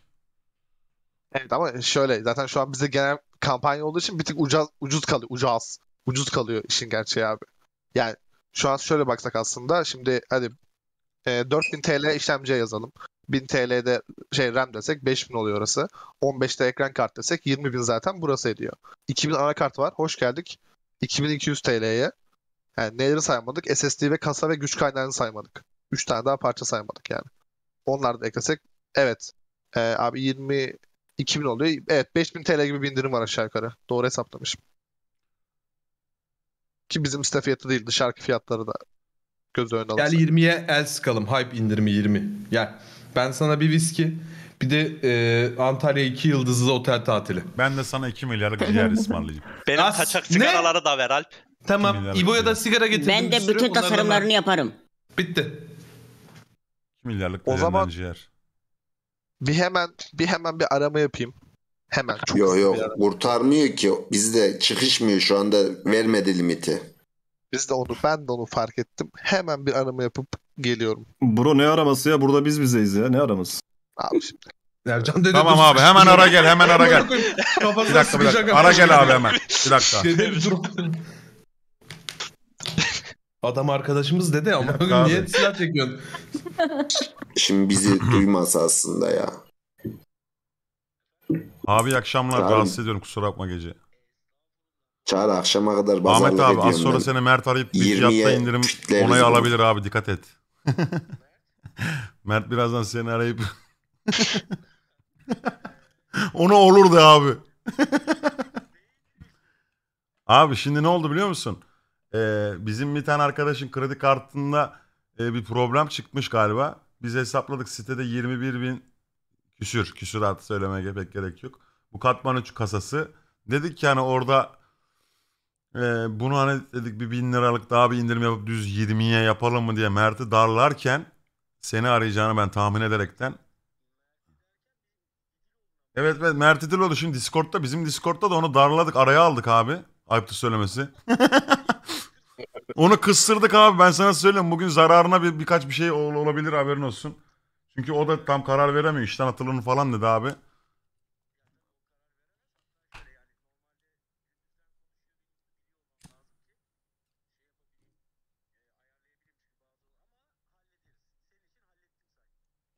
evet ama şöyle zaten şu an bize genel kampanya olduğu için bir tık ucuz, ucuz kalıyor. Ucuz. Ucuz kalıyor işin gerçeği abi. Yani şu an şöyle baksak aslında şimdi hadi e, 4000 TL işlemciye yazalım. 1000 TL'de şey RAM desek 5000 oluyor orası. 15'te ekran kart desek 20.000 zaten burası ediyor. 2000 anakart var. Hoş geldik. 2200 TL'ye. Yani neleri saymadık? SSD ve kasa ve güç kaynağını saymadık. 3 tane daha parça saymadık yani. Onları da eklesek evet. E, abi 20 2000 oluyor. Evet 5000 TL gibi bir indirim var aşağı yukarı. Doğru hesaplamışım. Ki bizim site fiyatı değil dışarıki fiyatları da göz önüne alırsak. Gel 20'ye el sıkalım. Hype indirimi 20. Gel. Ben sana bir viski, bir de e, Antalya 2 yıldızlı otel tatili. Ben de sana 2 milyarlık ciğer ısmarlayacağım. Benim As- kaçak ne? sigaraları da ver Alp. Tamam. Milyarlık İbo'ya da sigara getirdim. Ben bir de sürü, bütün onlardan- tasarımlarını yaparım. Bitti. 2 milyarlık O o zaman- ciğer. Bir hemen bir hemen bir arama yapayım. Hemen. Çok Yok hızlı bir ara- yok kurtarmıyor ki. Bizde çıkışmıyor şu anda vermedi limiti. Biz de onu ben de onu fark ettim. Hemen bir arama yapıp geliyorum. Bro ne araması ya? Burada biz bizeyiz ya. Ne araması? Abi şimdi. Ercan dedi. Tamam dur. abi hemen ara gel hemen ara gel. bir dakika bir dakika. Ara gel abi hemen. Bir dakika. Şey adam arkadaşımız dedi ama bugün niye silah çekiyorsun? Şimdi bizi duymaz aslında ya. Abi akşamlar Çağır. rahatsız ediyorum kusura bakma gece. Çağır akşama kadar pazarlık Ahmet abi az sonra ben. seni Mert arayıp bir fiyatta indirim onayı alabilir abi dikkat et. Mert birazdan seni arayıp onu olurdu abi. abi şimdi ne oldu biliyor musun? Ee, bizim bir tane arkadaşın kredi kartında e, bir problem çıkmış galiba. Biz hesapladık sitede 21 bin küsür. Küsür artı söylemeye pek gerek yok. Bu katman 3 kasası. Dedik ki hani orada ee, bunu hani dedik bir bin liralık daha bir indirim yapıp düz 20'ye yapalım mı diye Mert'i darlarken seni arayacağını ben tahmin ederekten. Evet evet Mert İtiloğlu şimdi Discord'da bizim Discord'da da onu darladık araya aldık abi. Ayıptı söylemesi. onu kıstırdık abi ben sana söyleyeyim bugün zararına bir, birkaç bir şey olabilir haberin olsun. Çünkü o da tam karar veremiyor işten atılın falan dedi abi.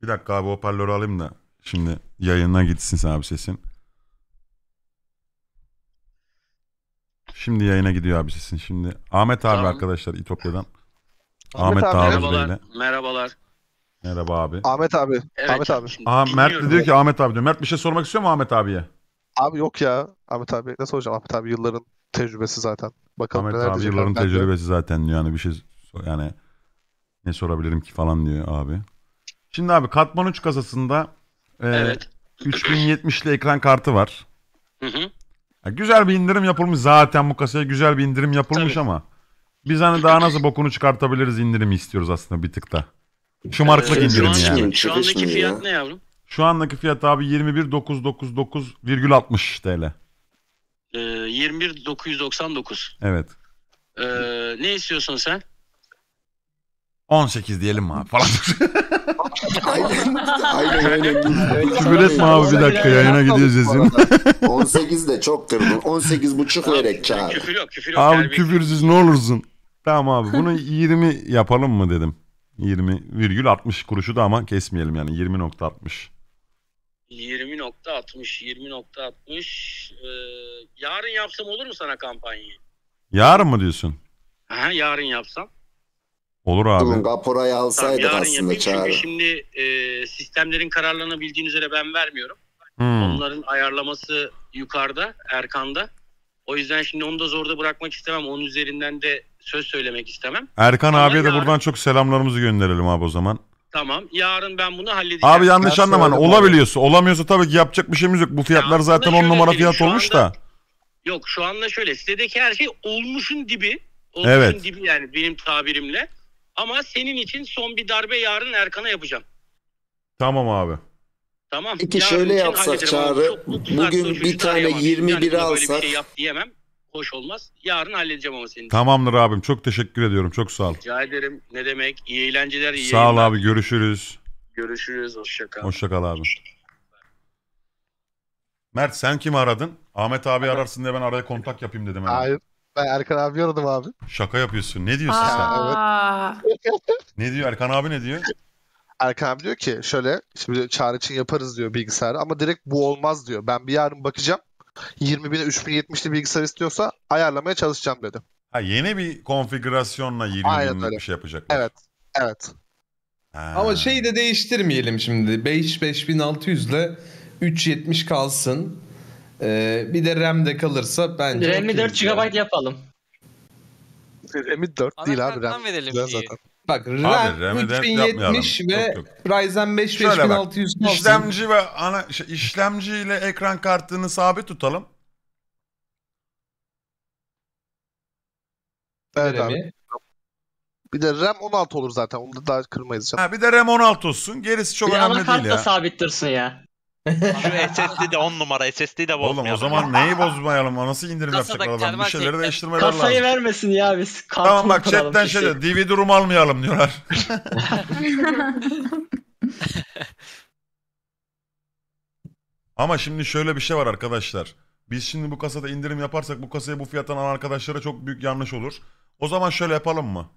Bir dakika abi hoparlörü alayım da şimdi yayına gitsin abi sesin. Şimdi yayına gidiyor abi sesin. Şimdi Ahmet abi Tamam. arkadaşlar İtopya'dan. Ahmet, Ahmet abi, abi merhabalar. Merhabalar. Merhaba abi. Ahmet abi. Evet, Ahmet abi. Aha, Mert de diyor ki Ahmet abi diyor. Mert bir şey sormak istiyor mu Ahmet abiye? Abi yok ya. Ahmet abi. Nasıl hocam? Ahmet abi yılların tecrübesi zaten. Bakalım Ahmet neler abi yılların Ben de- tecrübesi zaten diyor. Yani bir şey yani ne sorabilirim ki falan diyor abi. Şimdi abi Katman 3 kasasında e, Evet. 3070'li ekran kartı var. Hı hı. Ya güzel bir indirim yapılmış zaten bu kasaya güzel bir indirim yapılmış Tabii. ama biz hani daha nasıl bokunu çıkartabiliriz indirimi istiyoruz aslında bir tık da. Şımarıklık Ee, şu indirim an- yani. Şu Çok andaki fiyat ne yavrum? Şu andaki fiyat abi 21.999,60 TL. Ee, 21.999. Evet. Ee, ne istiyorsun sen? 18 diyelim mi abi falan. aynen aynen aynen. Küfür etme abi bir dakika yayına gidiyoruz izin. 18 de çok kırdın. 18 buçuk vererek çağır. Küfür yok küfür yok. Abi küfürsüz ne olursun. Tamam abi bunu 20 yapalım mı dedim. 20,60 kuruşu da ama kesmeyelim yani 20.60. 20.60 20.60 ee, yarın yapsam olur mu sana kampanyayı? Yarın mı diyorsun? Aha, yarın yapsam. Olur abi. Bunun raporayı alsaydık tamam, aslında çağrı. Çünkü şimdi e, sistemlerin kararlarını bildiğiniz üzere ben vermiyorum. Hmm. Onların ayarlaması yukarıda, Erkan'da. O yüzden şimdi onu da zorda bırakmak istemem. Onun üzerinden de söz söylemek istemem. Erkan Ama abiye yarın... de buradan çok selamlarımızı gönderelim abi o zaman. Tamam. Yarın ben bunu halledeceğim. Abi yanlış ya anlama. Olabiliyorsa, olamıyorsa tabii ki yapacak bir şeyimiz yok. Bu fiyatlar ya zaten on numara fiyat olmuş da. Yok şu anda şöyle sitedeki her şey olmuşun dibi. Olmuşun evet. dibi yani benim tabirimle. Ama senin için son bir darbe yarın Erkan'a yapacağım. Tamam abi. Tamam. Peki yarın şöyle yapsak Çağrı. Bugün bir tane 21 bira yani alsak. Böyle bir şey yap diyemem. Hoş olmaz. Yarın halledeceğim ama senin. Tamamdır abim. Çok teşekkür ediyorum. Çok sağ ol. Rica ederim. Ne demek. İyi eğlenceler. Iyi sağ ol abi. Görüşürüz. Görüşürüz. Hoşçakal. Hoşçakal abi. Mert sen kimi aradın? Ahmet abi ararsın diye ben araya kontak yapayım dedim. Hemen. Abi ben Erkan abi aradım abi. Şaka yapıyorsun. Ne diyorsun Aa. sen? Evet. ne diyor Erkan abi ne diyor? Erkan abi diyor ki şöyle şimdi çağrı için yaparız diyor bilgisayarı ama direkt bu olmaz diyor. Ben bir yarın bakacağım. 20 bine 3070'li bilgisayar istiyorsa ayarlamaya çalışacağım dedi. Ha, yeni bir konfigürasyonla 20 Aynen bir şey yapacaklar. Evet. Evet. Ha. Ama şeyi de değiştirmeyelim şimdi. 5 5600 ile 370 kalsın. Ee, bir de RAM de kalırsa bence... RAM'i 4 GB yani. yapalım. RAM'i 4 değil abi RAM. verelim diye. zaten. Bak RAM, RAM 3070 ve yok, yok. Ryzen 5 5600 olsun. İşlemci ve ana şey, işlemci ile ekran kartını sabit tutalım. Evet abi. Bir de RAM 16 olur zaten. Onu da daha kırmayız. Ha, bir de RAM 16 olsun. Gerisi çok bir önemli değil ya. Anakart da sabit dursun ya. Şu SSD de 10 numara SSD de bozmayalım. Oğlum o zaman neyi bozmayalım? O nasıl indirim Kasada yapacaklar adam? Bir şeyleri tekrar- değiştirmeler lazım. Kasayı vermesin ya biz. Tamam bak Karton chatten şey, şey diyor. DVD durum almayalım diyorlar. Ama şimdi şöyle bir şey var arkadaşlar. Biz şimdi bu kasada indirim yaparsak bu kasayı bu fiyattan alan arkadaşlara çok büyük yanlış olur. O zaman şöyle yapalım mı?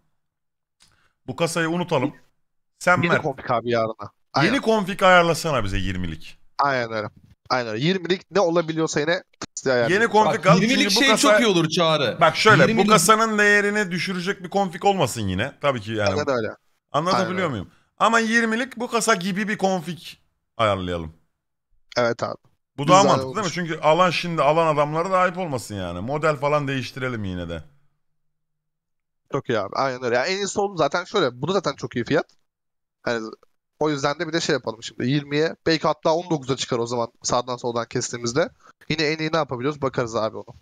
Bu kasayı unutalım. Sen Yeni Mert, konfig abi yarına. yeni konfig ayarlasana bize 20'lik. Aynen öyle. Aynen öyle. 20'lik ne olabiliyorsa yine Yeni konfig Bak, al. 20'lik şey kasa... çok iyi olur Çağrı. Bak şöyle 20'lik... bu kasanın değerini düşürecek bir konfig olmasın yine. Tabii ki yani. Aynen öyle. Anlatabiliyor Aynen. muyum? Ama 20'lik bu kasa gibi bir konfig ayarlayalım. Evet abi. Bu Güzel daha mantıklı olmuş. değil mi? Çünkü alan şimdi alan adamlara da ayıp olmasın yani. Model falan değiştirelim yine de. Çok iyi abi. Aynen öyle. Yani en iyisi oldu zaten şöyle. Bu da zaten çok iyi fiyat. Hani o yüzden de bir de şey yapalım şimdi 20'ye belki hatta 19'a çıkar o zaman sağdan soldan kestiğimizde. Yine en iyi ne yapabiliyoruz bakarız abi onu.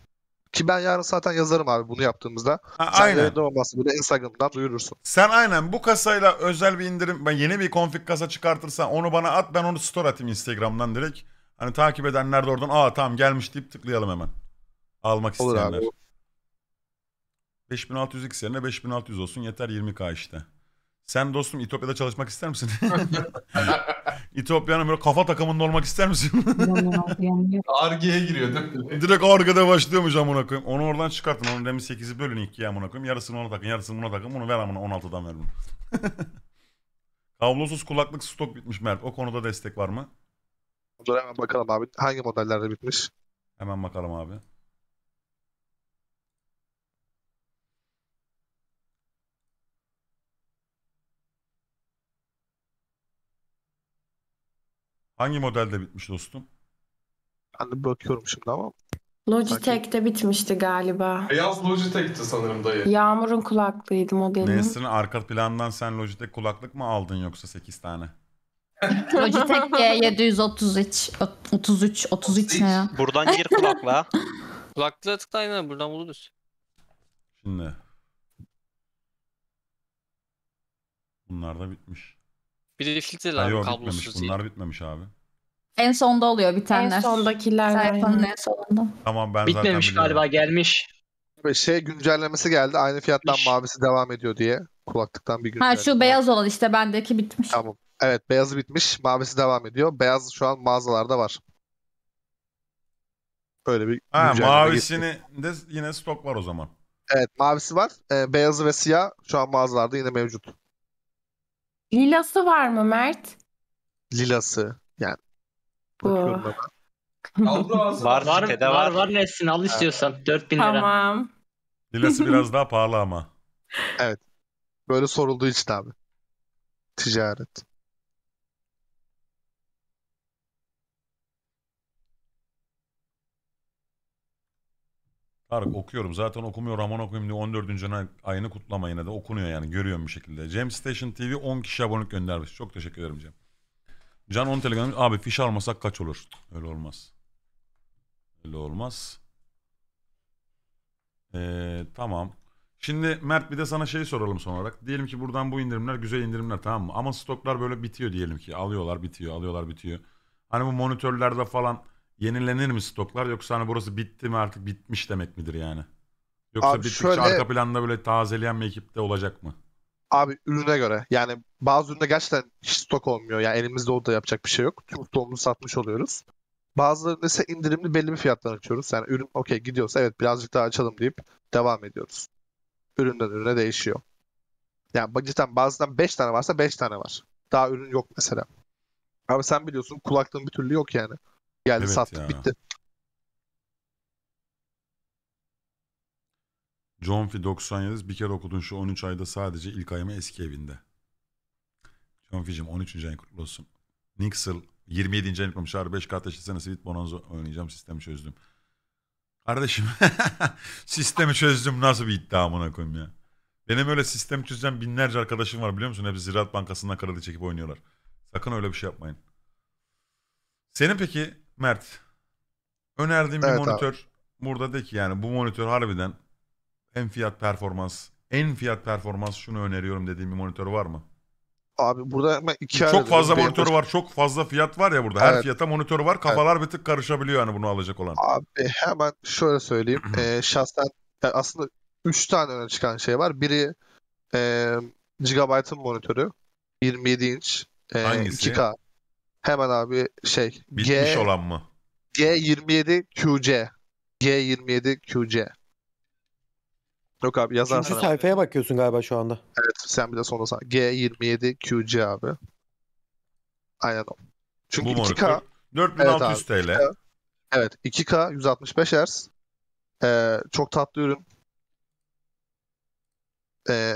Ki ben yarın zaten yazarım abi bunu yaptığımızda. Ha, Sen aynen. yayında olmazsa bile Instagram'dan duyurursun. Sen aynen bu kasayla özel bir indirim, ben yeni bir konfig kasa çıkartırsan onu bana at ben onu store atayım Instagram'dan direkt. Hani takip edenler de oradan aa tamam gelmiş deyip tıklayalım hemen. Almak Olur isteyenler. Abi. 5600x yerine 5600 olsun yeter 20k işte. Sen dostum İtopya'da çalışmak ister misin? İtopya'nın böyle kafa takımında olmak ister misin? Arge'ye giriyor değil mi? Direkt Arge'de başlıyormuş amına koyayım. Onu oradan çıkartın. Onun remi 8'i bölün ikiye amına koyayım. Yarısını ona takın, yarısını buna takın. Bunu ver amına 16'dan ver bunu. Kablosuz kulaklık stok bitmiş Mert. O konuda destek var mı? Dur hemen bakalım abi. Hangi modellerde bitmiş? Hemen bakalım abi. Hangi modelde bitmiş dostum? Ben de bakıyorum şimdi ama. Logitech'te bitmişti galiba. Beyaz Logitech'ti sanırım dayı. Yağmur'un kulaklığıydı modeli. Nesrin arka plandan sen Logitech kulaklık mı aldın yoksa 8 tane? Logitech G733 33 33 ne ya? Buradan gir kulakla. Kulaklığa tıklayın ha, buradan buluruz. Şimdi. Bunlar da bitmiş. Bir de Flitter'ler Hayır, kablosuz bitmemiş. değil. Bunlar bitmemiş abi. En sonda oluyor bitenler. En sondakiler. Sayfanın en sonunda. Tamam ben zaten Bitmemiş galiba gelmiş. şey güncellemesi geldi. Aynı fiyattan Bitmiş. mavisi devam ediyor diye. Kulaklıktan bir gün. Ha şu beyaz olan işte bendeki bitmiş. Tamam. Evet beyazı bitmiş. Mavisi devam ediyor. Beyaz şu an mağazalarda var. Böyle bir Ha güncelleme mavisini gitti. de yine stok var o zaman. Evet mavisi var. Ee, beyazı ve siyah şu an mağazalarda yine mevcut. Lilası var mı Mert? Lilası. Yani Bu. Oh. hemen. Yavru Var Var, sitede var, var. var Nesrin al istiyorsan 4000 lira. Tamam. Lilası biraz daha pahalı ama. Evet. Böyle sorulduğu için abi. Ticaret. Tarık okuyorum. Zaten okumuyor. Aman okuyayım diye 14. ayını kutlama yine de. Okunuyor yani. Görüyorum bir şekilde. Cem Station TV 10 kişi abonelik göndermiş. Çok teşekkür ederim Cem. Can 10 telegram. Abi fiş almasak kaç olur? Öyle olmaz. Öyle olmaz. Ee, tamam. Şimdi Mert bir de sana şey soralım son olarak. Diyelim ki buradan bu indirimler güzel indirimler tamam mı? Ama stoklar böyle bitiyor diyelim ki. Alıyorlar bitiyor, alıyorlar bitiyor. Hani bu monitörlerde falan yenilenir mi stoklar yoksa hani burası bitti mi artık bitmiş demek midir yani? Yoksa Abi bittikçe şöyle- arka planda böyle tazeleyen bir ekip de olacak mı? Abi ürüne göre. Yani bazı üründe gerçekten hiç stok olmuyor. Yani elimizde o da yapacak bir şey yok. Tüm satmış oluyoruz. Bazılarında ise indirimli belli bir fiyattan açıyoruz. Yani ürün okey gidiyorsa evet birazcık daha açalım deyip devam ediyoruz. Üründen ürüne değişiyor. Yani ba- cidden bazıdan 5 tane varsa 5 tane var. Daha ürün yok mesela. Abi sen biliyorsun kulaklığın bir türlü yok yani. Geldi evet sattık ya. bitti. John Fi 97 bir kere okudun şu 13 ayda sadece ilk ayımı eski evinde. John Fi'cim 13. ayın kutlu olsun. Nixel 27. ayın kutlu olsun. 5 kardeş sene Sweet Bonanza oynayacağım sistemi çözdüm. Kardeşim sistemi çözdüm nasıl bir iddia amına koyayım ya. Benim öyle sistem çözen binlerce arkadaşım var biliyor musun? Hepsi Ziraat Bankası'ndan kredi çekip oynuyorlar. Sakın öyle bir şey yapmayın. Senin peki Mert. Önerdiğim evet, bir monitör. Abi. Burada de ki yani bu monitör harbiden en fiyat performans en fiyat performans şunu öneriyorum dediğim bir monitör var mı? Abi burada iki Çok fazla monitör var. Çok fazla fiyat var ya burada. Evet. Her fiyata monitör var. Kafalar evet. bir tık karışabiliyor yani bunu alacak olan. Abi hemen şöyle söyleyeyim. ee, şahsen yani aslında 3 tane öne çıkan şey var. Biri e, Gigabyte'ın monitörü. 27 inç. E, Hangisi? 2K. Hemen abi şey. Bitmiş G, olan mı? G27QC. G27QC. Yok abi yazarsan. Üçüncü sayfaya bakıyorsun galiba şu anda. Evet sen bir de sonra sana. G27QC abi. Aynen o. Çünkü Bu 2K. 4600 evet TL. 2K, evet 2K 165 Hz. Ee, çok tatlı ürün. Ee,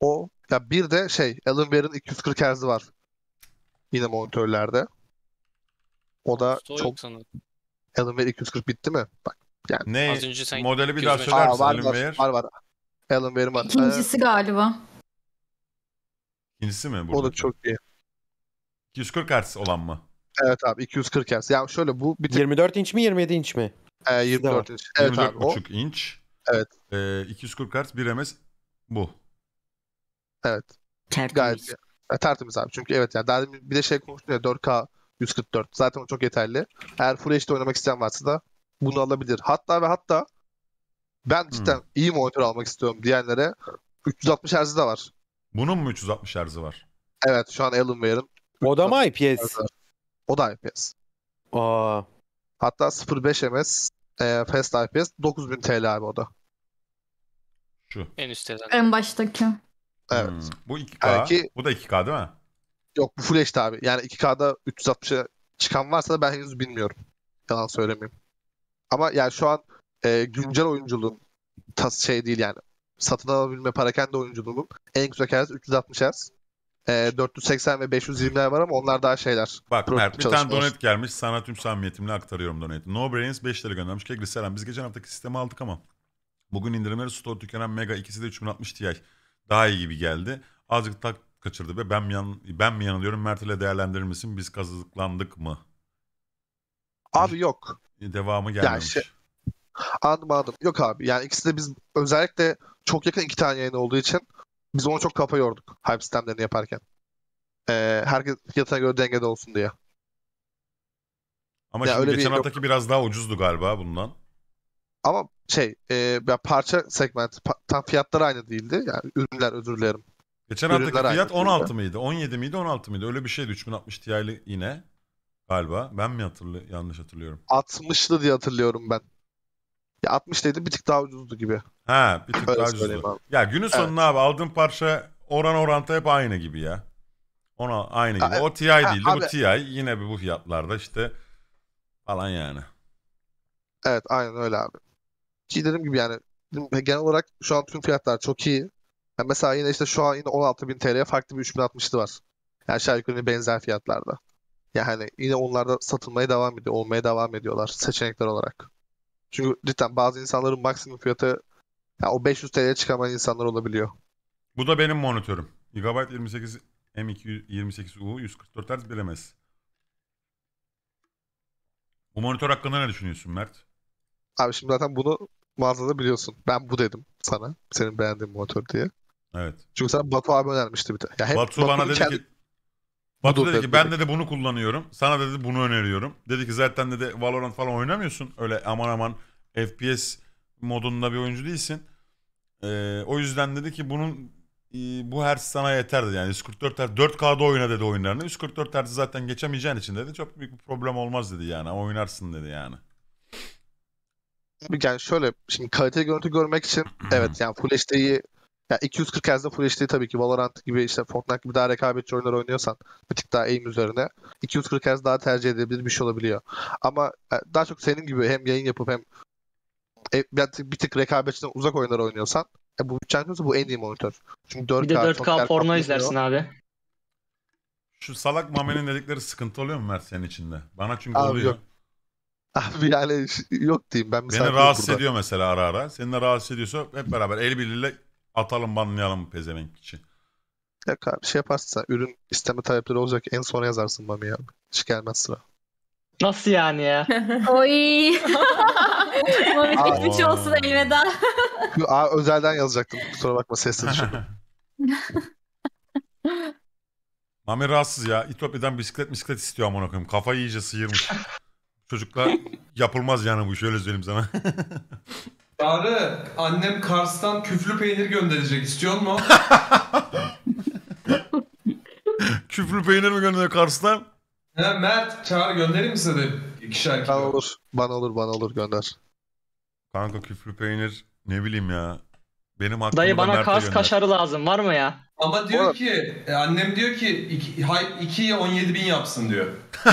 o ya bir de şey Alienware'ın 240 Hz'i var. Yine monitörlerde. O da Stoğu çok... Sana. Alan 240 bitti mi? Bak. Yani... Ne? Az önce sen Modeli bir daha söyler misin? Var, var, var, var. Alan Wake var. İkincisi ee, galiba. İkincisi mi burada? O da çok iyi. 240 Hz olan mı? Evet abi 240 Hz. Yani şöyle bu bir tık... 24 inç mi 27 inç mi? Ee, 24 inç. Evet 24 abi, o... inç. Evet. Ee, 240 Hz 1 ms bu. Evet. Tertemiz. Gayet e, tertemiz abi. Çünkü evet yani daha demin bir de şey konuştum ya 4K 144. Zaten o çok yeterli. Eğer Full HD oynamak isteyen varsa da bunu alabilir. Hatta ve hatta ben hmm. cidden hmm. iyi monitör almak istiyorum diyenlere 360 Hz de var. Bunun mu 360 Hz var? Evet şu an Alienware'ın. O da mı IPS? O da IPS. Aa. Hatta 0.5 ms e, Fast IPS 9000 TL abi o da. Şu. En üstte. En baştaki. Evet. Hmm. Bu 2K. Belki, bu da 2K değil mi? Yok bu Full HD abi. Yani 2K'da 360'a çıkan varsa da ben henüz bilmiyorum. Yalan söylemeyeyim. Ama yani şu an e, güncel oyunculuğun tas şey değil yani. Satın alabilme kendi oyunculuğun en yüksek hertz 360 hertz. E, 480 ve 520'ler var ama onlar daha şeyler. Bak Mert bir tane donet gelmiş. Sana tüm samimiyetimle aktarıyorum doneti. No Brains 5 lira göndermiş. Kegri selam. Biz geçen haftaki sistemi aldık ama bugün indirimleri store tükenen Mega ikisi de 3060 Ti daha iyi gibi geldi. Azıcık tak kaçırdı be. Ben mi, yan, ben mi yanılıyorum? Mert ile değerlendirir misin? Biz kazıklandık mı? Abi yok. E, devamı gelmemiş. Yani şey, anladım Yok abi. Yani ikisi de biz özellikle çok yakın iki tane yayın olduğu için biz ona çok kafa yorduk. Hype sistemlerini yaparken. Ee, herkes fiyatına göre dengede olsun diye. Ama ya şimdi öyle geçen bir... haftaki biraz daha ucuzdu galiba bundan. Ama şey e, ya parça segment pa- tam fiyatları aynı değildi. Yani ürünler özür dilerim. Geçen Ürünler haftaki fiyat aynı 16 mıydı? 17 miydi 16 mıydı? Öyle bir şeydi 3060 Ti'li yine galiba. Ben mi hatırlı yanlış hatırlıyorum. 60'lı diye hatırlıyorum ben. Ya 60 dedi bir tık daha ucuzdu gibi. Ha bir tık daha söyleyeyim ucuzdu. Ya günün sonunda abi aldığın parça oran orantı hep aynı gibi ya. Ona aynı Ha, O e, TI ha, değildi bu TI yine bu fiyatlarda işte falan yani. Evet aynen öyle abi. Ki dediğim gibi yani hani genel olarak şu an tüm fiyatlar çok iyi. Yani mesela yine işte şu an yine 16.000 TL'ye farklı bir 3060'lı var. Yani aşağı yukarı benzer fiyatlarda. Yani yine onlarda satılmaya devam ediyor, olmaya devam ediyorlar seçenekler olarak. Çünkü cidden bazı insanların maksimum fiyatı yani o 500 TL'ye çıkamayan insanlar olabiliyor. Bu da benim monitörüm. Gigabyte 28 m 2 28 u 144 Hz bilemez. Bu monitör hakkında ne düşünüyorsun Mert? Abi şimdi zaten bunu mağazada biliyorsun. Ben bu dedim sana. Senin beğendiğin motor diye. Evet. Çünkü sen Batu abi önermişti bir de. Ya hep Batu bana dedi kendi... ki Batu dedi ki ben dedi bunu kullanıyorum. Sana dedi bunu öneriyorum. Dedi ki zaten dedi Valorant falan oynamıyorsun. Öyle aman aman FPS modunda bir oyuncu değilsin. Ee, o yüzden dedi ki bunun e, bu her sana yeter dedi. Yani 144 hertz 4K'da oyna dedi oyunlarını. 144 hertz zaten geçemeyeceğin için dedi. Çok büyük bir problem olmaz dedi yani. ama Oynarsın dedi yani yani şöyle şimdi kaliteli görüntü görmek için evet yani Full HD'yi yani 240 Hz'de Full HD tabii ki Valorant gibi işte Fortnite gibi daha rekabetçi oyunlar oynuyorsan bir tık daha aim üzerine 240 Hz daha tercih edilebilir bir şey olabiliyor. Ama e, daha çok senin gibi hem yayın yapıp hem e, bir tık rekabetten uzak oyunlar oynuyorsan e, bu bütçen bu en iyi monitör. Çünkü 4K, bir de 4K porno izlersin abi. Şu salak mamenin dedikleri sıkıntı oluyor mu Mert senin içinde? Bana çünkü Abi oluyor. Yok. Abi yani yok diyeyim ben Beni rahatsız burada. ediyor mesela ara ara. Seni de rahatsız ediyorsa hep beraber el birliğiyle atalım banlayalım pezevenk için. Ya abi şey yaparsa ürün isteme talepleri olacak en sona yazarsın Mami abi. Hiç gelmez sıra. Nasıl yani ya? Oy. Mami geçmiş olsun elveda. Aa, özelden yazacaktım. Kusura bakma sesle düşündüm. Mami rahatsız ya. İtopya'dan bisiklet bisiklet istiyor amına koyayım. Kafayı iyice sıyırmış. Çocuklar yapılmaz yani bu Şöyle öyle söyleyeyim sana. Tanrı annem Kars'tan küflü peynir gönderecek istiyor mu? küflü peynir mi gönderiyor Kars'tan? He, Mert çağır göndereyim mi sana ikişer kilo? Bana olur. Bana olur bana olur gönder. Kanka küflü peynir ne bileyim ya. Benim aklımda Dayı bana Mert'e Kars gönder. kaşarı lazım var mı ya? Ama diyor Oğlum. ki e, annem diyor ki 2'ye 17 bin yapsın diyor.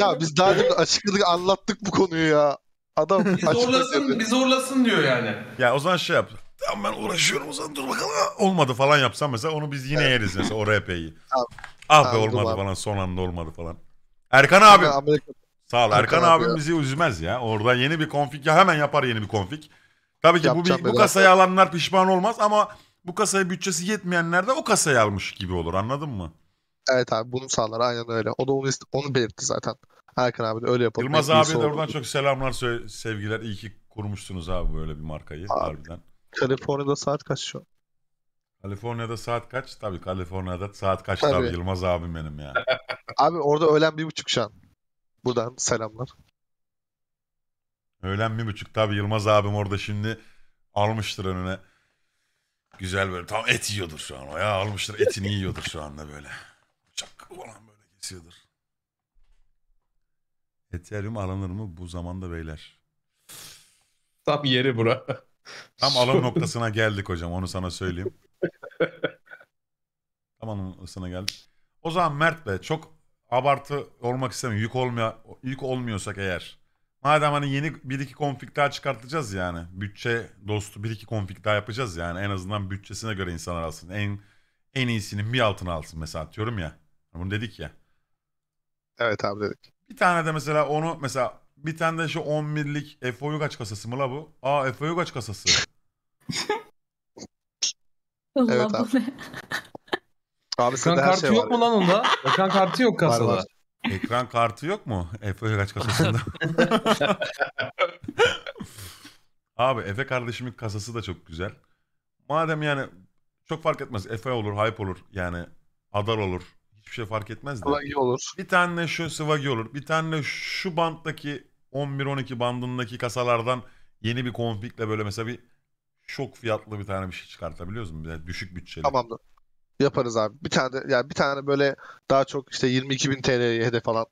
ya biz daha önce açıkladık anlattık bu konuyu ya. Adam bir zorlasın, bir zorlasın diyor yani. Ya o zaman şey yap. Tamam ben uğraşıyorum o zaman dur bakalım. Olmadı falan yapsam mesela onu biz yine yeriz mesela o RP'yi. Ah be Tamam, dur olmadı abi. falan son anda olmadı falan. Erkan abi. Sağ ol. Erkan Erkan abim ya. bizi üzmez ya. Orada yeni bir konfig ya hemen yapar yeni bir konfig. Tabii ki bu, bir- bu kasayı alanlar pişman olmaz ama bu kasaya bütçesi yetmeyenler de o kasayı almış gibi olur anladın mı? Evet abi bunu sağlar aynen öyle. O da onu, onu belirtti zaten. Erkan abi de öyle yapalım. Yılmaz abi de buradan çok selamlar söyle sevgiler. İyi ki kurmuşsunuz abi böyle bir markayı abi, harbiden. Kaliforniya'da saat kaç şu an? Kaliforniya'da saat kaç? Tabii Kaliforniya'da saat kaç tabii. tabii Yılmaz abim benim yani. abi orada öğlen bir buçuk şu an. Buradan selamlar. Öğlen bir buçuk tabii Yılmaz abim orada şimdi almıştır önüne. Güzel böyle tam et yiyordur şu an o ya almıştır etini yiyordur şu anda böyle. Ulan böyle kesiyordur. Ethereum alınır mı bu zamanda beyler? Tam yeri bura. Tam alım noktasına geldik hocam onu sana söyleyeyim. Tam alım noktasına geldik. O zaman Mert be çok abartı olmak istemiyorum. Yük, olmaya, yük olmuyorsak eğer. Madem hani yeni bir iki konfig daha çıkartacağız yani. Bütçe dostu bir iki konfig daha yapacağız yani. En azından bütçesine göre insanlar alsın. En en iyisinin bir altına alsın mesela diyorum ya. Bunu dedik ya. Evet abi dedik. Bir tane de mesela onu mesela bir tane de şu 11'lik FO kaç kasası mı la bu? Aa FO kaç kasası? Evet abi. Abi Ekran sende şey kartı şey yok mu lan onda? Ekran kartı yok kasada. var. Ekran kartı yok mu? FO kaç kasasında? Abi Efe kardeşimin kasası da çok güzel. Madem yani çok fark etmez. Efe olur, Hype olur. Yani Adal olur. Hiçbir şey fark etmez de. Swaggy olur. Bir tane şu Swaggy olur. Bir tane şu banttaki 11-12 bandındaki kasalardan yeni bir konfigle böyle mesela bir şok fiyatlı bir tane bir şey çıkartabiliyoruz mu? Yani düşük bütçeli. Tamamdır. Yaparız abi. Bir tane yani bir tane böyle daha çok işte 22 bin TL'ye hedef falan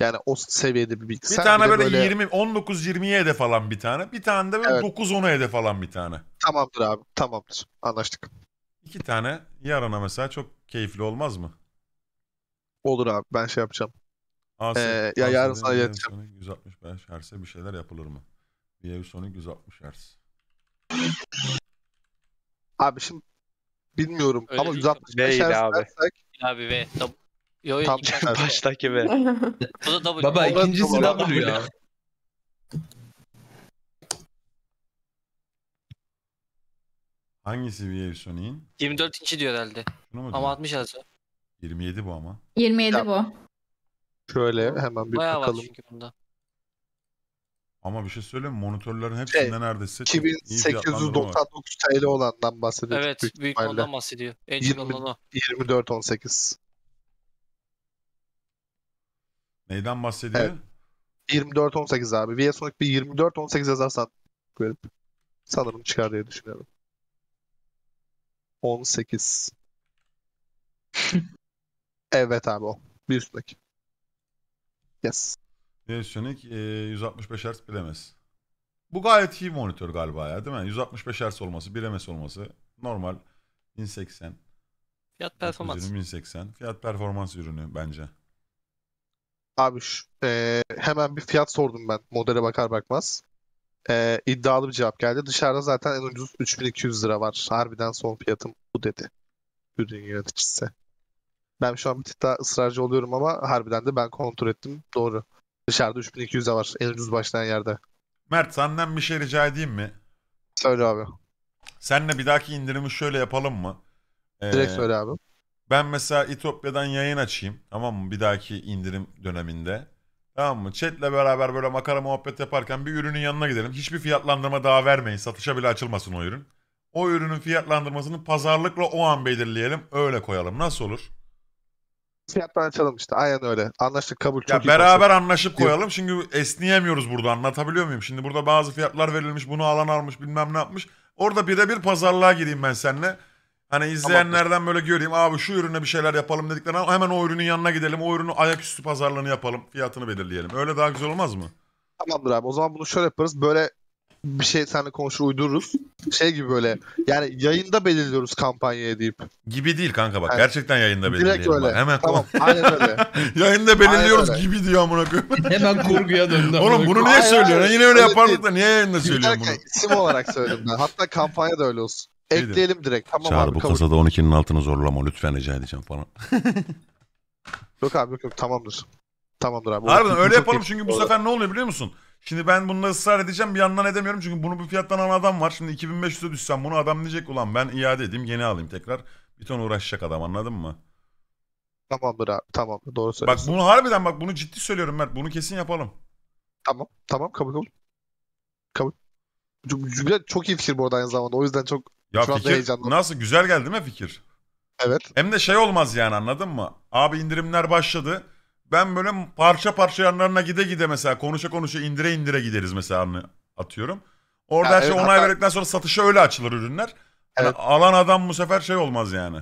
yani o seviyede bir bilgisayar. Bir tane bir böyle, böyle 20 19 20'ye hedef alan bir tane. Bir tane de böyle evet. 9 10'a hedef alan bir tane. Tamamdır abi. Tamamdır. Anlaştık. İki tane yarına mesela çok keyifli olmaz mı? Olur abi ben şey yapacağım. Ee, ya yarın sana ileteceğim. 165 Hz'e bir şeyler yapılır mı? Sonic 160 Hz. Abi şimdi bilmiyorum Öyle ama değil. 165 Hz Neydi abi? dersek Abi V. Dab- Yo yo. tam iki- Baştaki be. Bu da W. Baba ikincisi doğru. W ya. Hangisi View Sonic'in? 24 inci diyor herhalde. Ama 60 yazıyor. 27 bu ama. 27 Ya. bu. Şöyle hemen bir Bayağı bakalım. çünkü bunda. Ama bir şey söyleyeyim monitörlerin şey, hepsinde Şey, neredeyse çok 2899 TL olandan bahsediyoruz Evet büyük, büyük ondan bahsediyor. Angel 20 24-18. Neyden bahsediyor? Evet. 18 abi. VS Sonic bir 18 yazarsan verip sanırım çıkar diye düşünüyorum. 18. Evet abi o. Bir üstteki. Yes. Diasonic e, 165 Hz bilemez. Bu gayet iyi monitör galiba ya değil mi? 165 Hz olması, bilemez olması. Normal 1080. Fiyat performans. 1080. Fiyat performans ürünü bence. Abi şu, e, hemen bir fiyat sordum ben modele bakar bakmaz. E, iddialı bir cevap geldi. Dışarıda zaten en ucuz 3200 lira var. Harbiden son fiyatım bu dedi. Ürün yöneticisi. Ben şu an bir tık daha ısrarcı oluyorum ama harbiden de ben kontrol ettim. Doğru. Dışarıda 3200'e var. En ucuz başlayan yerde. Mert senden bir şey rica edeyim mi? Söyle abi. Senle bir dahaki indirimi şöyle yapalım mı? Ee, Direkt söyle abi. Ben mesela İtopya'dan yayın açayım. Tamam mı? Bir dahaki indirim döneminde. Tamam mı? Chat'le beraber böyle makara muhabbet yaparken bir ürünün yanına gidelim. Hiçbir fiyatlandırma daha vermeyin. Satışa bile açılmasın o ürün. O ürünün fiyatlandırmasını pazarlıkla o an belirleyelim. Öyle koyalım. Nasıl olur? fiyattan açalım işte. Aynen öyle. Anlaştık kabul. Çok ya iyi beraber konuşalım. anlaşıp koyalım. Çünkü esniyemiyoruz burada. Anlatabiliyor muyum? Şimdi burada bazı fiyatlar verilmiş. Bunu alan almış bilmem ne yapmış. Orada birebir pazarlığa gireyim ben seninle. Hani izleyenlerden tamam. böyle göreyim. Abi şu ürüne bir şeyler yapalım dedikleri hemen o ürünün yanına gidelim. O ürünü ayaküstü pazarlığını yapalım. Fiyatını belirleyelim. Öyle daha güzel olmaz mı? Tamamdır abi. O zaman bunu şöyle yaparız. Böyle bir şey seninle konuşur uydururuz. Şey gibi böyle yani yayında belirliyoruz kampanyaya deyip. Gibi değil kanka bak. Yani, gerçekten yayında belirliyoruz. Direkt öyle. Hemen tamam. aynen öyle. yayında belirliyoruz aynen öyle. gibi diyor amına koyayım. Hemen kurguya döndü. Oğlum bunu niye söylüyorsun? Yine öyle yapardık da niye yayında söylüyorsun bunu? isim olarak söyledim ben. Hatta kampanya da öyle olsun. Şey Ekleyelim direkt. Tamam Çağır abi, bu kabul. kasada 12'nin altını zorlama lütfen rica edeceğim falan. yok abi yok yok tamamdır. Tamamdır abi. Harbiden öyle yapalım çünkü bu sefer ne oluyor biliyor musun? Şimdi ben bununla ısrar edeceğim bir yandan edemiyorum çünkü bunu bu fiyattan alan adam var. Şimdi 2500'e düşsem bunu adam diyecek ulan ben iade edeyim yeni alayım tekrar. Bir ton uğraşacak adam anladın mı? Tamamdır abi tamam doğru söylüyorsun. Bak bunu harbiden bak bunu ciddi söylüyorum Mert bunu kesin yapalım. Tamam tamam kabul kabul. Kabul. Çok, çok- iyi fikir bu arada aynı zamanda o yüzden çok Ya şu fikir heyecanlı. nasıl güzel geldi mi fikir? Evet Hem de şey olmaz yani anladın mı? Abi indirimler başladı ben böyle parça parça yanlarına gide gide mesela konuşa konuşa indire indire gideriz mesela hani atıyorum. Orada Ya, her şey evet, onay hatta- verdikten sonra satışa öyle açılır ürünler. Hani Evet. alan adam bu sefer şey olmaz yani.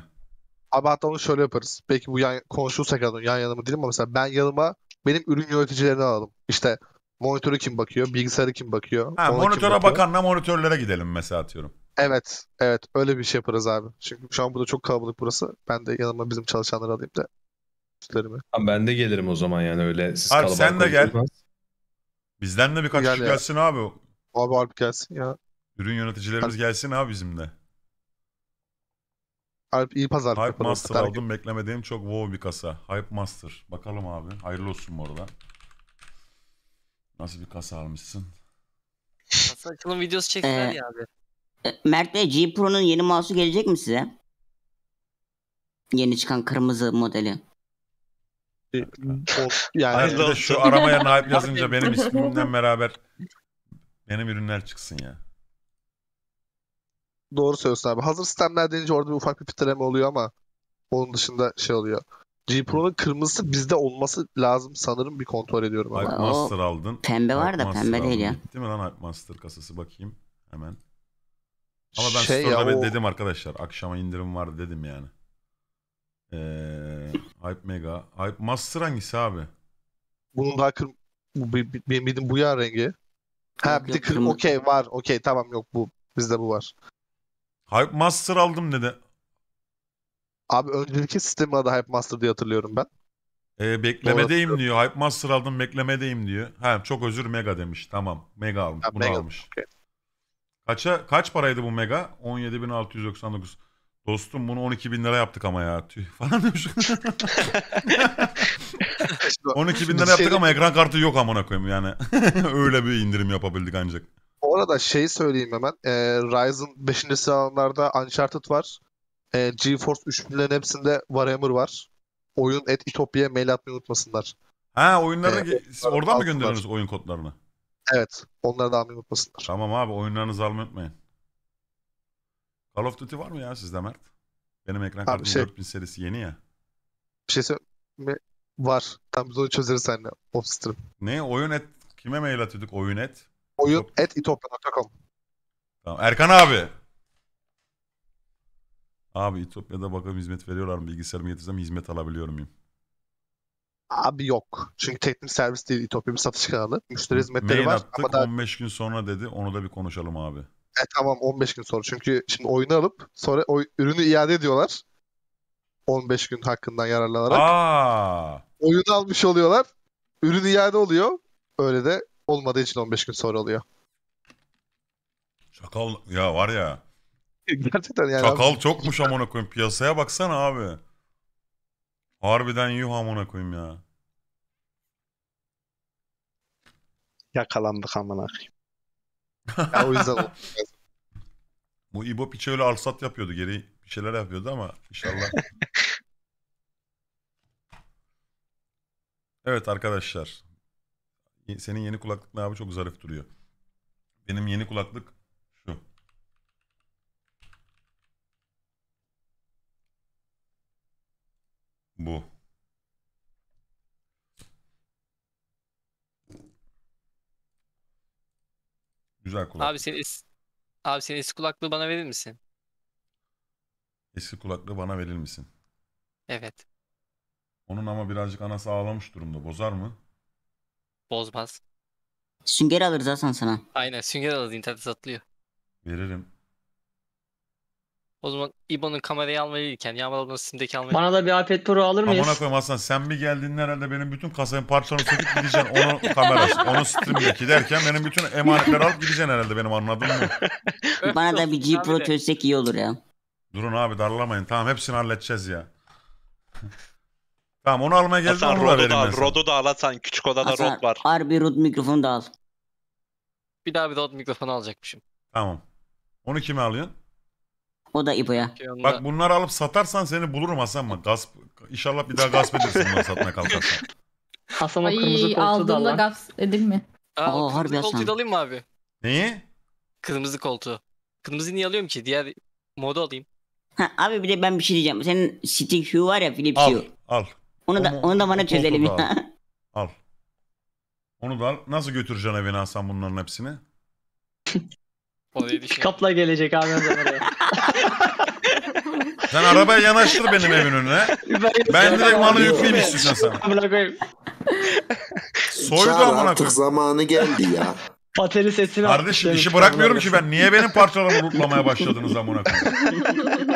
Abi hatta onu şöyle yaparız. Belki bu yan, konuşulsa kadar yan yanıma değil değilim ama mesela ben yanıma benim ürün yöneticilerini alalım. İşte monitörü kim bakıyor, bilgisayarı kim bakıyor, Ha, monitöre bakanla monitörlere gidelim mesela atıyorum. Evet, evet öyle bir şey yaparız abi. Çünkü şu an burada çok kalabalık burası. Ben de yanıma bizim çalışanları alayım da üstlerime. Tamam ben de gelirim o zaman yani öyle. Siz Alp sen de gel. Bizden de birkaç Gel kişi gelsin abi. Abi abi gelsin ya. Ürün yöneticilerimiz gelsin abi bizimle. Alp iyi pazar. Hype yapalım. Master Terk. aldım beklemediğim çok wow bir kasa. Hype Master. Bakalım abi. Hayırlı olsun bu arada. Nasıl bir kasa almışsın? Kasa açılım videosu çektiler ee, ya abi. E, Mert Bey G Pro'nun yeni mouse'u gelecek mi size? Yeni çıkan kırmızı modeli. Ee, yani Hayır, de şu aramaya naip yazınca benim ismimden beraber benim ürünler çıksın ya. Doğru söylüyorsun abi. Hazır sistemler deyince orada bir ufak bir pitreme oluyor ama onun dışında şey oluyor. G Pro'nun kırmızısı bizde olması lazım sanırım bir kontrol ediyorum. Hype ama. Master aldın. Pembe var da pembe aldın. değil ya. Gitti mi lan Hype Master kasası bakayım hemen. Ama ben şey ya, o... dedim arkadaşlar akşama indirim var dedim yani. Ee, Hype Mega. Hype Master hangisi abi? Bunun daha kır... Bu, benim bildiğim bu yağ rengi. Ha bir de kır... Okey var. Okey tamam yok bu. Bizde bu var. Hype Master aldım dedi. Abi önceki sistemin adı Hype Master diye hatırlıyorum ben. E, beklemedeyim Doğru. diyor. Hype Master aldım beklemedeyim diyor. Ha çok özür Mega demiş. Tamam. Mega almış. Ha, bunu mega. almış. Okay. Kaça kaç paraydı bu Mega? 17699. Dostum bunu 12 bin lira yaptık ama ya. Tüh falan demiş. 12 bin lira yaptık şey- ama ekran kartı yok amına koyayım yani. Öyle bir indirim yapabildik ancak. Bu arada şeyi söyleyeyim hemen. E, Ryzen 5. sıralarda Uncharted var. E, GeForce 3000'lerin hepsinde Warhammer var. Oyun et Ütopya'ya mail atmayı unutmasınlar. Ha oyunları ee, oradan mı gönderiyorsunuz oyun kodlarını? Evet. Onları da almayı unutmasınlar. Tamam abi oyunlarınızı almayı unutmayın. Call of Duty var mı ya sizde Mert? Benim ekran kartım şey, 4000 serisi yeni ya. Bir şey söyleyeyim Var. Tam biz onu çözeriz seninle. Off Ne? Oyun et. Kime mail atıyorduk? Oyun et. Oyun Top... et itopya.com Tamam. Erkan abi. Abi İtopya'da bakalım hizmet veriyorlar mı? Bilgisayarımı getirsem hizmet alabiliyor muyum? Abi yok. Çünkü teknik servis değil İtopya bir satış kanalı. Müşteri hizmetleri Mail var. Attık, ama daha... 15 gün sonra dedi. Onu da bir konuşalım abi. E tamam 15 gün sonra. Çünkü şimdi oyunu alıp sonra o ürünü iade ediyorlar. 15 gün hakkından yararlanarak. Aa. Oyunu almış oluyorlar. Ürün iade oluyor. Öyle de olmadığı için 15 gün sonra oluyor. Şakal ya var ya. Gerçekten yani. Şakal abi. çokmuş amına koyayım. Piyasaya baksana abi. Harbiden yuh amına koyayım ya. Yakalandık amına koyayım. Ya o yüzden olmaz. Bu İbo piçe öyle arsat yapıyordu. Geri bir şeyler yapıyordu ama inşallah. evet arkadaşlar. Senin yeni kulaklık ne abi çok zarif duruyor. Benim yeni kulaklık şu. Bu. güzel kulak. Abi senin, es Abi senin eski kulaklığı bana verir misin? Eski kulaklığı bana verir misin? Evet. Onun ama birazcık anası ağlamış durumda. Bozar mı? Bozmaz. Sünger alırız Hasan sana. Aynen sünger alırız. İnternet satılıyor. Veririm. O zaman İbo'nun kamerayı almalıyken Yağmur ablanın Steam'deki almayı... Bana da bir iPad Pro alır mıyız? Amına koyayım Hasan sen bir geldiğinde herhalde benim bütün kasanın parçalarını söküp gideceksin onun kamerası, onun stream'deki derken benim bütün emanetleri alıp gideceksin herhalde benim anladığım bu. Bana da bir G Pro çözsek iyi olur ya. Durun abi darlamayın tamam hepsini halledeceğiz ya. tamam onu almaya geldim Hasan, onu da vereyim. Rod'u da al Hasan küçük odada Hasan, Rod var. Harbi Rod mikrofonu da al. Bir daha bir Rod mikrofonu alacakmışım. Tamam. Onu kime alıyorsun? O da İbo'ya. Bak bunları alıp satarsan seni bulurum Hasan mı? Gasp, inşallah bir daha gasp edersin bunları satmaya kalkarsan. Hasan'a kırmızı koltuğu da aldığında lan. gasp edil mi? Aa, Aa, kırmızı harbi koltuğu da alayım mı abi? Neyi? Kırmızı koltuğu. Kırmızı niye alıyorum ki? Diğer modu alayım. Ha, abi bir de ben bir şey diyeceğim. Senin City Hue var ya Philips Al. Hue. Al. Onu da Onu- onu da bana onu çözelim da Al. Onu da al. Nasıl götüreceksin evine Hasan bunların hepsini? Orayı Kapla gelecek abi. o sen arabaya yanaştır benim evin önüne. Ben direkt bana yükleyeyim istiyorsan sana. Soydu Çağrı artık koyayım. zamanı geldi ya. Pateni sesini Kardeşim atmış işi bırakmıyorum ki ben. Niye benim parçalarımı lootlamaya başladınız amına koyayım?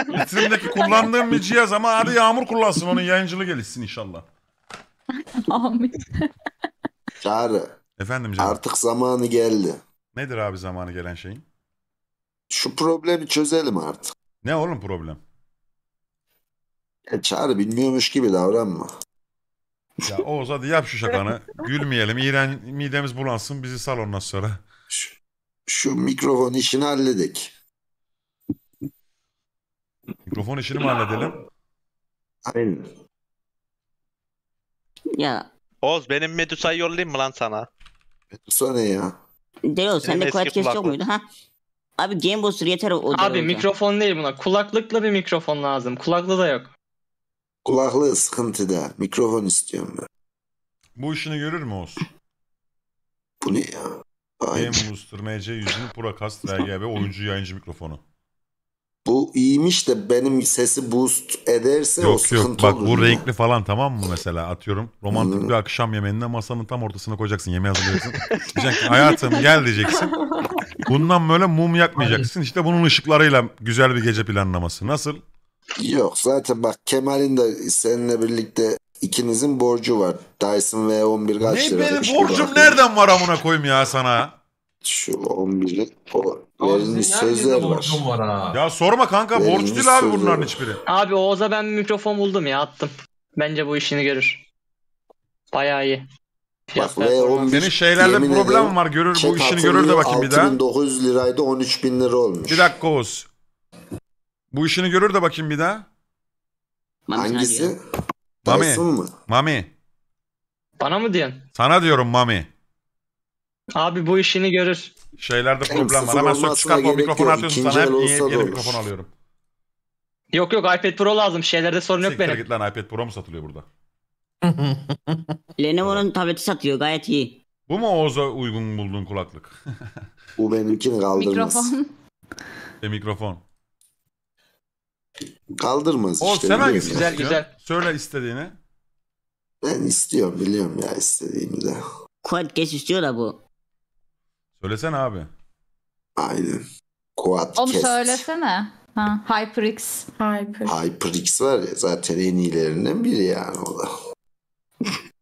Vitrimdeki kullandığım bir cihaz ama hadi Yağmur kullansın onun yayıncılığı gelişsin inşallah. Amin. Çağrı Efendim canım. artık zamanı geldi. Nedir abi zamanı gelen şeyin? Şu problemi çözelim artık. Ne oğlum problem? E çağrı bilmiyormuş gibi davranma. Ya Oğuz hadi yap şu şakanı. Gülmeyelim. İğren, midemiz bulansın. Bizi sal ondan sonra. Şu, şu mikrofon işini halledik. Mikrofon işini mi halledelim? Aynen. Ya Oğuz benim Medusa'yı yollayayım mı lan sana? Medusa ne ya? Değil, sen de eski kesiyor kes muydu ha? Abi Game Booster yeter o. abi hocam. mikrofon değil buna. Kulaklıkla bir mikrofon lazım. kulaklı da yok. kulaklı sıkıntı da Mikrofon istiyorum ben. Bu işini görür mü olsun? Bu ne ya? Game Booster MC100'ün Procast RGB oyuncu yayıncı mikrofonu bu iyiymiş de benim sesi boost ederse yok, o sıkıntı yok. Bak, olur. Bak bu renkli falan tamam mı mesela atıyorum. Romantik hmm. bir akşam yemeğinde masanın tam ortasına koyacaksın. Yemeği hazırlayacaksın. diyeceksin ki hayatım gel diyeceksin. Bundan böyle mum yakmayacaksın. İşte bunun ışıklarıyla güzel bir gece planlaması. Nasıl? Yok zaten bak Kemal'in de seninle birlikte ikinizin borcu var. Dyson V11 kaç ne, lira? Ne benim borcum nereden var amına koyayım ya sana? Şu 11'lik o Verilmiş sözler var. var Ya sorma kanka Verilmiş borç değil abi bunların var. hiçbiri. Abi Oğuz'a ben mikrofon buldum ya attım. Bence bu işini görür. Bayağı iyi. Bak, v Senin şeylerde problem ederim, var. Görür bu işini görür de bakayım bir daha. 900 liraydı 13 bin lira olmuş. Bir dakika Oğuz. Bu işini görür de bakayım bir daha. Hangisi? Mami. Mami. Mami. Bana mı diyorsun? Sana diyorum Mami. Abi bu işini görür. Şeylerde problem var. Hemen sok çıkartma o mikrofonu atıyorsun sana. Hep yeni, yeni mikrofon alıyorum. Yok yok iPad Pro lazım. Şeylerde sorun yok Siktir benim. git lan iPad Pro mu satılıyor burada? Lenovo'nun tableti satıyor gayet iyi. Bu mu Oğuz'a uygun bulduğun kulaklık? Bu benimkini kaldırmaz. Mikrofon. E mikrofon. Kaldırmaz Oğuz işte. sen Güzel, güzel. Söyle istediğini. Ben istiyorum biliyorum ya istediğimi de. Quad geç istiyor da bu. Söylesene abi. Aynen. Quad Onu söylesene. Ha, HyperX. Hyper. HyperX var ya zaten en iyilerinden biri yani o da.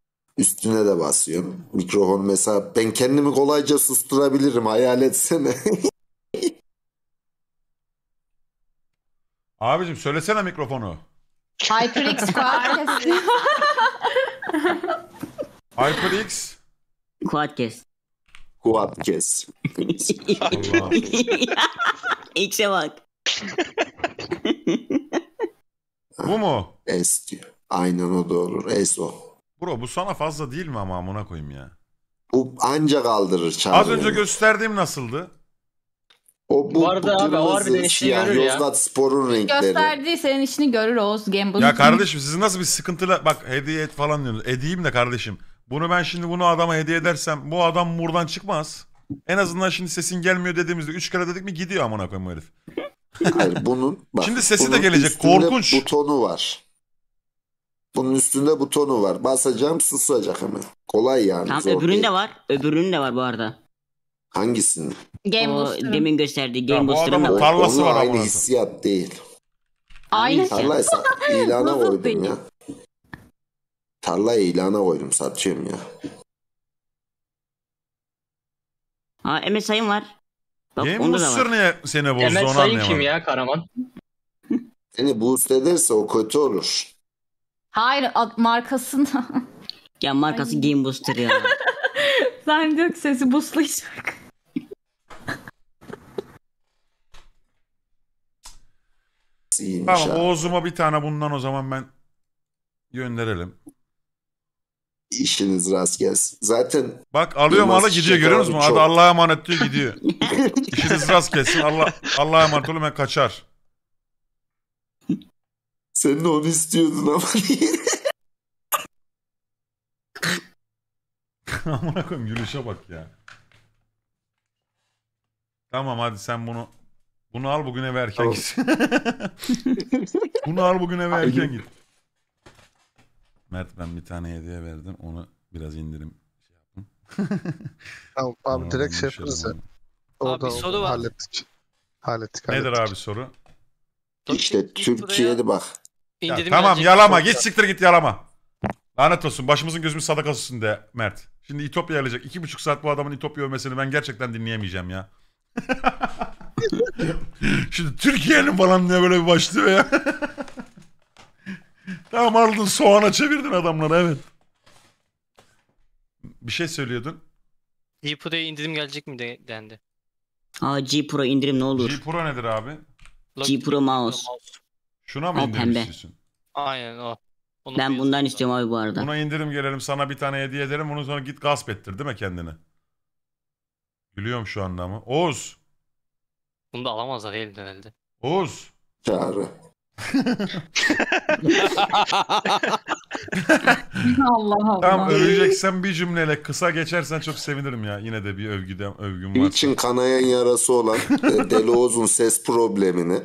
Üstüne de basıyorum. Mikrofon mesela ben kendimi kolayca susturabilirim hayal etsene. Abicim söylesene mikrofonu. HyperX Quadcast. HyperX Quadcast. Kuat kes. İçe bak. Bu mu? Es diyor. Aynen o doğru. Es o. Bro bu sana fazla değil mi ama amına koyayım ya? Bu anca kaldırır çağrı. Az önce gösterdiğim nasıldı? O bu, Bu arada bu abi, kırmızı, harbiden siyah, ya. Yozgat Spor'un renkleri. Gösterdiği senin işini görür Oğuz Gamble. Ya kardeşim sizin nasıl bir sıkıntılar... Bak hediye et falan diyorsunuz. Edeyim de kardeşim. Bunu ben şimdi bunu adama hediye edersem bu adam buradan çıkmaz. En azından şimdi sesin gelmiyor dediğimizde 3 kere dedik mi gidiyor amına koyayım herif. Hayır bunun bak, Şimdi sesi bunun de gelecek üstünde korkunç. butonu var. Bunun üstünde butonu var. Basacağım susacak hemen. Kolay yani. Tam zor öbüründe değil. var. Öbüründe var bu arada. Hangisini? Game O demin gösterdi Ya Game bu Booster'ın da var. tarlası var aynı hissiyat değil. Aynı şey. Tarlaysa ilana Nasıl koydum ya. Tarlayı ilana koydum satacağım ya. Ha Emre Sayın var. Bak, Niye onda da var. sır ne seni bozdu Mehmet onu Sayın kim ya Karaman? Seni boost ederse o kötü olur. Hayır ad- markasını. Ya markası Game Booster ya. Zannediyor ki sesi buslayacak. Tamam ha. Oğuz'uma bir tane bundan o zaman ben gönderelim. İşiniz rast gelsin. Zaten Bak alıyor malı gidiyor görüyor musun? Çok... Adı Allah'a emanet diyor gidiyor. İşiniz rast gelsin. Allah Allah'a emanet olun kaçar. Sen de onu istiyordun ama Amına koyayım gülüşe bak ya. Tamam hadi sen bunu bunu al bugün eve erken git. bunu al bugün eve erken git. Mert ben bir tane hediye verdim. Onu biraz indirim şey yapın. Tamam abi Onu direkt şey yaparız ya. Orada, soru orada var. Hallettik. Hallettik. Nedir abi soru? İşte Türkiye'de bak. Ya tamam birazcık. yalama git siktir git yalama. Lanet olsun başımızın gözümüz sadaka olsun de Mert. Şimdi İtopya gelecek. İki buçuk saat bu adamın İtopya övmesini ben gerçekten dinleyemeyeceğim ya. Şimdi Türkiye'nin falan ne böyle bir başlıyor ya. Tamam aldın soğana çevirdin adamları evet. Bir şey söylüyordun. G Pro'ya indirim gelecek mi de, dendi. Aa G Pro indirim ne olur. G Pro nedir abi? G Pro mouse. Şuna mı o indirim Aynen o. Onu ben bundan da. istiyorum abi bu arada. Buna indirim gelelim sana bir tane hediye ederim. Bunu sonra git gasp ettir değil mi kendini? Gülüyorum şu anda mı? Oğuz. Bunu da alamazlar elden elde. Oğuz. Çağrı. Allah Allah. Tam öveceksen bir cümleyle kısa geçersen çok sevinirim ya. Yine de bir övgüde övgüm var. Niçin kanayan yarası olan e, Deli ses problemini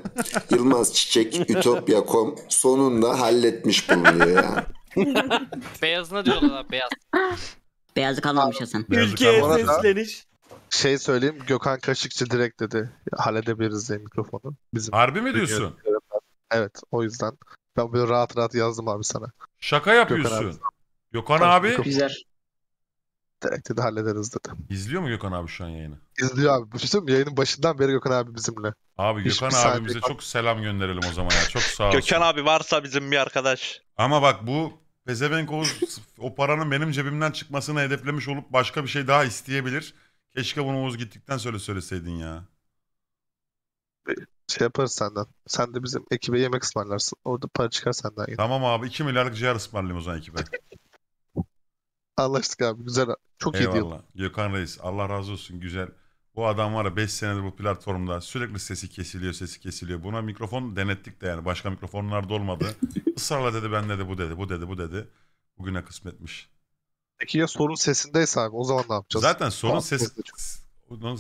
Yılmaz Çiçek Ütopya.com sonunda halletmiş bulunuyor ya. Beyazına diyorlar beyaz. Beyazı kalmamış Hasan. Ülkeye sesleniş. Şey söyleyeyim Gökhan Kaşıkçı direkt dedi halledebiliriz diye mikrofonu. Bizim Harbi mi diyorsun? Evet. Evet o yüzden. Ben böyle rahat rahat yazdım abi sana. Şaka yapıyorsun. Gökhan abi. Gökhan Güzel. Direkt de hallederiz dedim. İzliyor mu Gökhan abi şu an yayını? İzliyor abi. Bütün yayının başından beri Gökhan abi bizimle. Abi Hiç Gökhan abimize çok selam gönderelim o zaman ya. Çok sağ olsun. Gökhan abi varsa bizim bir arkadaş. Ama bak bu Pezevenk o, paranın benim cebimden çıkmasını hedeflemiş olup başka bir şey daha isteyebilir. Keşke bunu Oğuz gittikten sonra söyleseydin ya şey yaparız senden. Sen de bizim ekibe yemek ısmarlarsın. Orada para çıkar senden yine. Tamam abi 2 milyarlık ciğer ısmarlayayım o zaman ekibe. Anlaştık abi güzel. Çok iyi diyor. Eyvallah. Gökhan Reis Allah razı olsun güzel. Bu adam var ya 5 senedir bu platformda sürekli sesi kesiliyor sesi kesiliyor. Buna mikrofon denettik de yani başka mikrofonlar da olmadı. Israrla dedi ben dedi bu dedi bu dedi bu dedi. Bugüne kısmetmiş. Peki ya sorun sesindeyse abi o zaman ne yapacağız? Zaten sorun ses...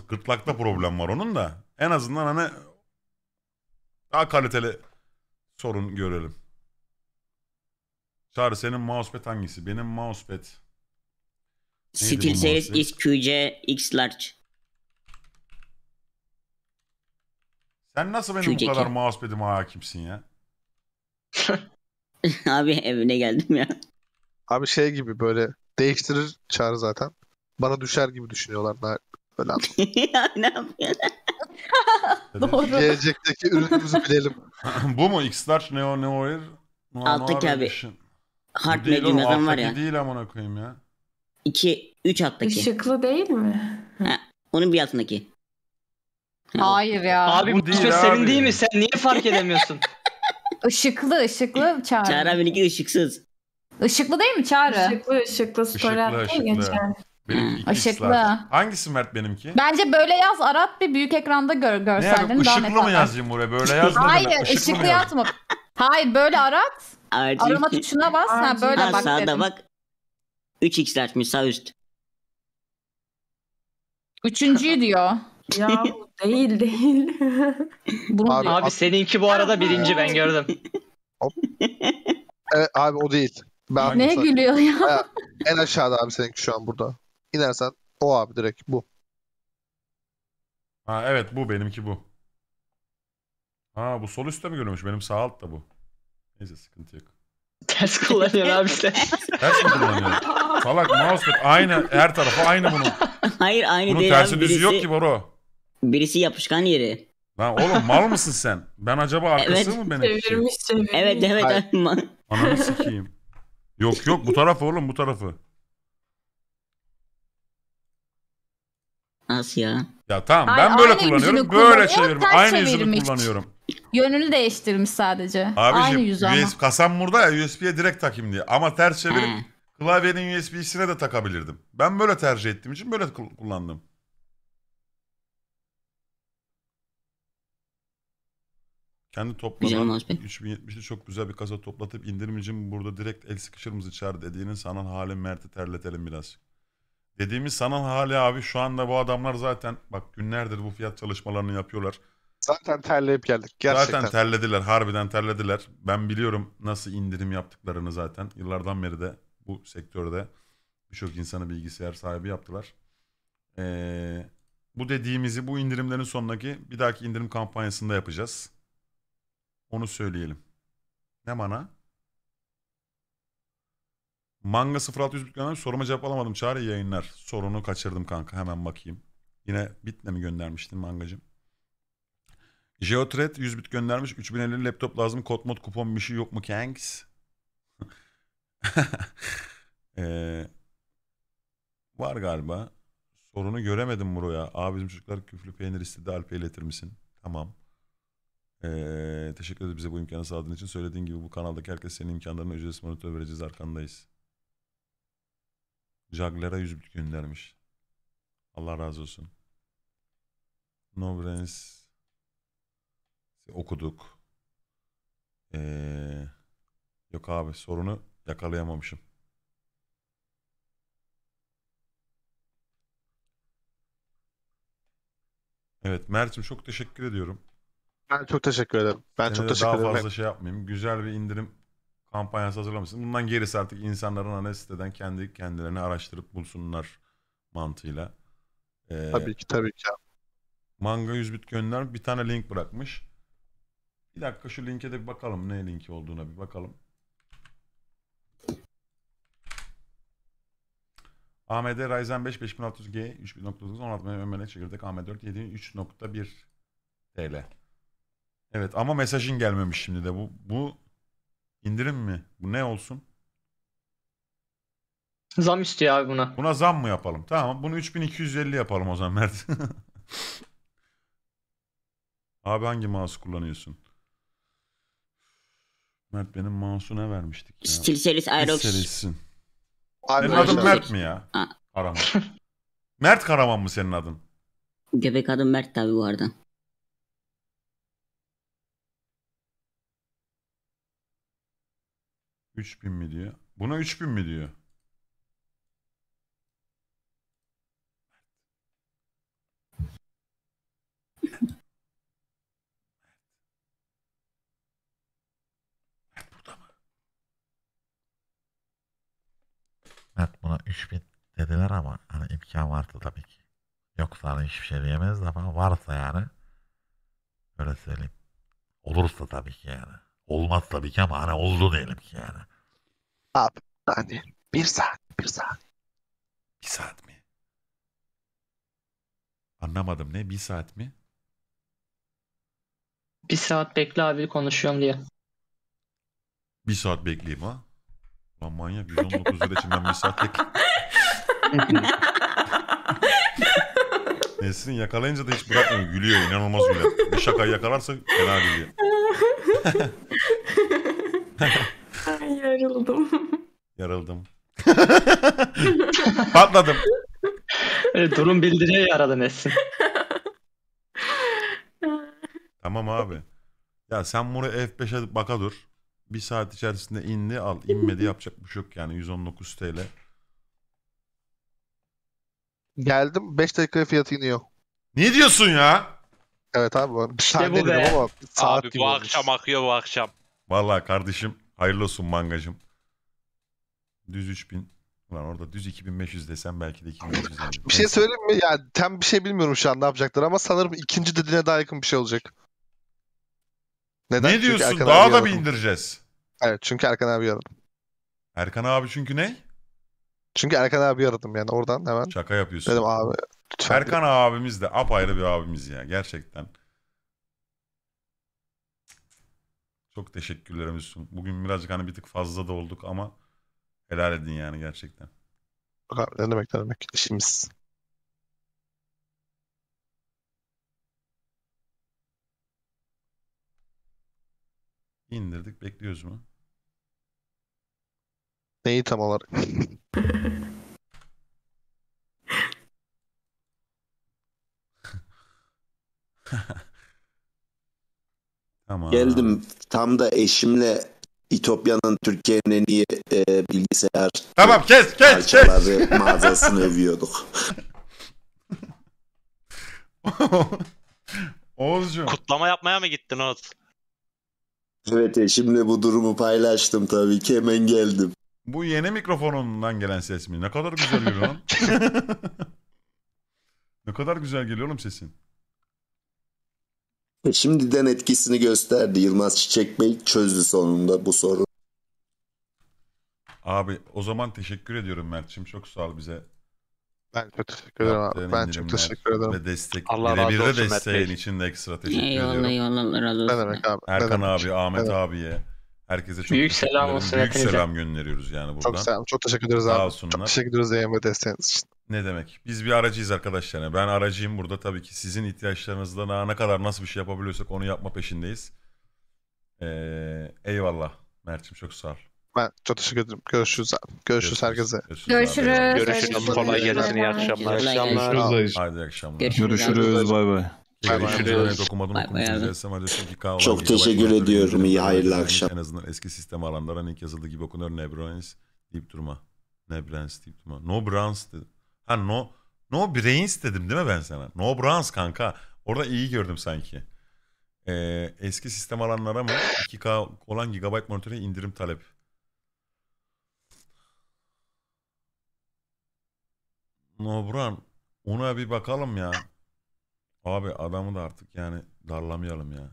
Gırtlakta problem var onun da. En azından hani daha kaliteli sorun görelim. Çağrı senin mousepad hangisi? Benim mousepad. SteelSeries XQC X Large. Sen nasıl benim qc bu kadar mousepad'ime hakimsin ya? Abi evine geldim ya. Abi şey gibi böyle değiştirir Çağrı zaten. Bana düşer gibi düşünüyorlar. Daha böyle Aynen. Doğru. Gelecekteki ürünümüzü bilelim. Bu mu? X-Large Neo Neo Air Noir Alttaki Noir abi. Edition. Hard değil medium yazan var ya. değil amına koyayım ya. 2 3 alttaki. Işıklı değil mi? Ha, onun bir altındaki. Hayır ya. Abi bu, bu değil senin değil mi? Sen niye fark edemiyorsun? Işıklı, ışıklı Çağrı. Çağrı abininki ışıksız. Işıklı değil mi Çağrı? Işıklı, ışıklı. Story ışıklı, Benimki hmm. iki Işıklı. Hangisi Mert benimki? Bence böyle yaz Arat bir büyük ekranda gör, Ne görselden yapayım? daha net. Işıklı mı yazayım buraya? Böyle yaz ne Hayır demek? ışıklı yazma. Hayır böyle Arat. Artı Arama iki. tuşuna bas. sen böyle Ha, bak sağda dedim. bak. 3x'ler sağ üst. Üçüncüyü diyor. Ya değil değil. Bunu Abi, diyor. Abi seninki bu arada birinci ben gördüm. E, abi o değil. Ben Ne gülüyor ya? en aşağıda abi seninki şu an burada. İnersen o abi direkt bu. Ha evet bu benimki bu. Ha bu sol üstte mi görülmüş? Benim sağ altta bu. Neyse sıkıntı yok. Ters kullanıyor abi sen. Ters mi kullanıyor? Salak mousepad aynı her tarafı aynı bunun. Hayır aynı bunun değil tersi abi. düzü birisi, yok ki Baro. Birisi yapışkan yeri. Lan oğlum mal mısın sen? Ben acaba arkası Evet. mı benim? Çevirmiş çevirmiş. Evet evet. Hayır. Ananı sikeyim. Yok yok bu tarafı oğlum bu tarafı. Nasıl ya? Ya tamam Hayır, ben böyle kullanıyorum. Böyle kullanıyor, Aynı yüzünü kullanıyorum. Yönünü değiştirmiş sadece. Aynı yüz Abiciğim ama. USB, kasam burada ya USB'ye direkt takayım diye. Ama ters çevirip klavyenin USB'sine de takabilirdim. Ben böyle tercih ettiğim için böyle kullandım. Kendi Güzel toplanan çok güzel bir kasa toplatıp indirim için burada direkt el sıkışır mıyız içeride dediğinin sanan hali Mert'i terletelim biraz. Dediğimiz sanal hali abi şu anda bu adamlar zaten bak günlerdir bu fiyat çalışmalarını yapıyorlar. Zaten terleyip geldik gerçekten. Zaten terlediler harbiden terlediler. Ben biliyorum nasıl indirim yaptıklarını zaten. Yıllardan beri de bu sektörde birçok insanı bilgisayar sahibi yaptılar. Ee, bu dediğimizi bu indirimlerin sonundaki bir dahaki indirim kampanyasında yapacağız. Onu söyleyelim. Ne bana? Manga 0600 bit göndermiş. Soruma cevap alamadım. Çağrı yayınlar. Sorunu kaçırdım kanka. Hemen bakayım. Yine bitle mi göndermiştin mangacım? Geotret 100 bit göndermiş. 3050 laptop lazım. Kod mod kupon bir şey yok mu kanks? ee, var galiba. Sorunu göremedim buraya. Abi bizim çocuklar küflü peynir istedi. Alp'e iletir misin? Tamam. Ee, teşekkür ederiz bize bu imkanı sağladığın için. Söylediğin gibi bu kanaldaki herkes senin imkanlarını ücretsiz monitör vereceğiz arkandayız. Jagler'a 100 bit göndermiş. Allah razı olsun. Nobrens okuduk. Ee, yok abi sorunu yakalayamamışım. Evet Mert'im çok teşekkür ediyorum. Ben çok teşekkür ederim. Ben Sene çok teşekkür daha ederim. Daha fazla şey yapmayayım. Güzel bir indirim kampanyası hazırlamışsın. Bundan gerisi artık insanların ana hani siteden kendi kendilerini araştırıp bulsunlar mantığıyla. Ee, tabii ki tabii ki. Manga 100 bit gönder bir tane link bırakmış. Bir dakika şu linke de bir bakalım ne linki olduğuna bir bakalım. AMD Ryzen 5 5600G 3009 16 MHz çekirdek AM4 73.1 TL. Evet ama mesajın gelmemiş şimdi de bu bu İndirim mi? Bu ne olsun? Zam istiyor abi buna. Buna zam mı yapalım? Tamam bunu 3250 yapalım o zaman Mert. abi hangi mouse kullanıyorsun? Mert benim mouse'u ne vermiştik ya? SteelSeries Aerox. SteelSeries'in. Senin adın Mert mi ya? Karaman. Mert Karaman mı senin adın? Göbek adım Mert tabi bu arada. 3000 mi diyor? Buna 3000 mi diyor? Evet buna 3000 dediler ama hani imkan vardı tabii ki. Yoksa hani hiçbir şey diyemeyiz ama varsa yani öyle söyleyeyim. Olursa tabii ki yani. Olmaz tabii ki ama hani oldu diyelim ki yani. Abi bir hani Bir saat, Bir saat. Bir saat mi? Anlamadım ne? Bir saat mi? Bir saat bekle abi konuşuyorum diye. Bir saat bekleyeyim ha. Lan manyak 119 lira için ben bir saat bekleyeyim. Nesrin yakalayınca da hiç bırakmıyor. Gülüyor inanılmaz gülüyor. Bir şaka yakalarsa fena gülüyor. Ay yarıldım. Yarıldım. Patladım. Evet, durum bildiriye yaradı Nesin. Tamam abi. Ya sen buraya F5'e baka dur. Bir saat içerisinde indi al. İnmedi yapacak bir şey yok yani 119 TL. Geldim 5 dakika fiyatı iniyor. Ne diyorsun ya? Evet abi var. Bir işte bu be. Ama saat abi bu olmuş. akşam akıyor bu akşam. Valla kardeşim hayırlı olsun mangacım. Düz 3000. Ulan orada düz 2500 desem belki de 2500. bir şey söyleyeyim mi? Yani tam bir şey bilmiyorum şu an ne yapacaklar ama sanırım ikinci dediğine daha yakın bir şey olacak. Neden? Ne diyorsun? Daha da bir indireceğiz. Evet çünkü Erkan abi aradım. Erkan abi çünkü ne? Çünkü Erkan abi aradım yani oradan hemen. Şaka yapıyorsun. Dedim abi Lütfen Erkan abimiz de apayrı bir abimiz ya gerçekten. Çok teşekkürlerimiz sun. Bugün birazcık hani bir tık fazla da olduk ama helal edin yani gerçekten. abi, ne demek ne demek işimiz. İndirdik bekliyoruz mu? Neyi tam olarak? Tamam. Geldim tam da eşimle İtopya'nın Türkiye'nin en iyi e, bilgisayar Tamam kes kes kes. mağazasını övüyorduk. Oğuzcuğum. Kutlama yapmaya mı gittin Oğuz? Evet eşimle bu durumu paylaştım tabii ki hemen geldim. Bu yeni mikrofonundan gelen ses mi? Ne kadar güzel geliyor lan. ne kadar güzel geliyor oğlum sesin. Şimdiden etkisini gösterdi. Yılmaz Çiçek Bey çözdü sonunda bu sorunu. Abi o zaman teşekkür ediyorum Mert'ciğim. Çok sağ ol bize. Ben çok teşekkür ederim abi. Ben çok teşekkür ederim. Ve destek, Allah razı olsun de desteğin için de ekstra teşekkür eyvallah, ediyorum. Eyvallah eyvallah Ne demek abi. Erkan ne abi, Ahmet evet. abiye. Herkese çok Büyük selam olsun Büyük selam gönderiyoruz yani buradan. Çok selam. Çok teşekkür ederiz abi. Sağ olsunlar. Çok teşekkür ederiz yayın ve desteğiniz için. Ne demek? Biz bir aracıyız arkadaşlar. ben aracıyım burada tabii ki sizin ihtiyaçlarınızla daha ne kadar nasıl bir şey yapabiliyorsak onu yapma peşindeyiz. Ee, eyvallah Mert'im çok sağ ol. Ben çok teşekkür ederim. Görüşürüz abi. Görüşürüz, herkese. Görüşürüz. Görüşürüz. Kolay gelsin. İyi akşamlar. İyi akşamlar. Görüşürüz. Haydi iyi akşamlar. Görüşürüz. Bay bay. Çok teşekkür ediyorum. İyi hayırlı akşam. En azından eski sistem alanlara link yazıldığı gibi okunur. Nebrans deyip durma. Nebrans deyip durma. No Brans dedi. Ha no no brains dedim değil mi ben sana? No brains kanka. Orada iyi gördüm sanki. Ee, eski sistem alanlara mı 2K olan GB monitöre indirim talep. No Nobran ona bir bakalım ya. Abi adamı da artık yani darlamayalım ya.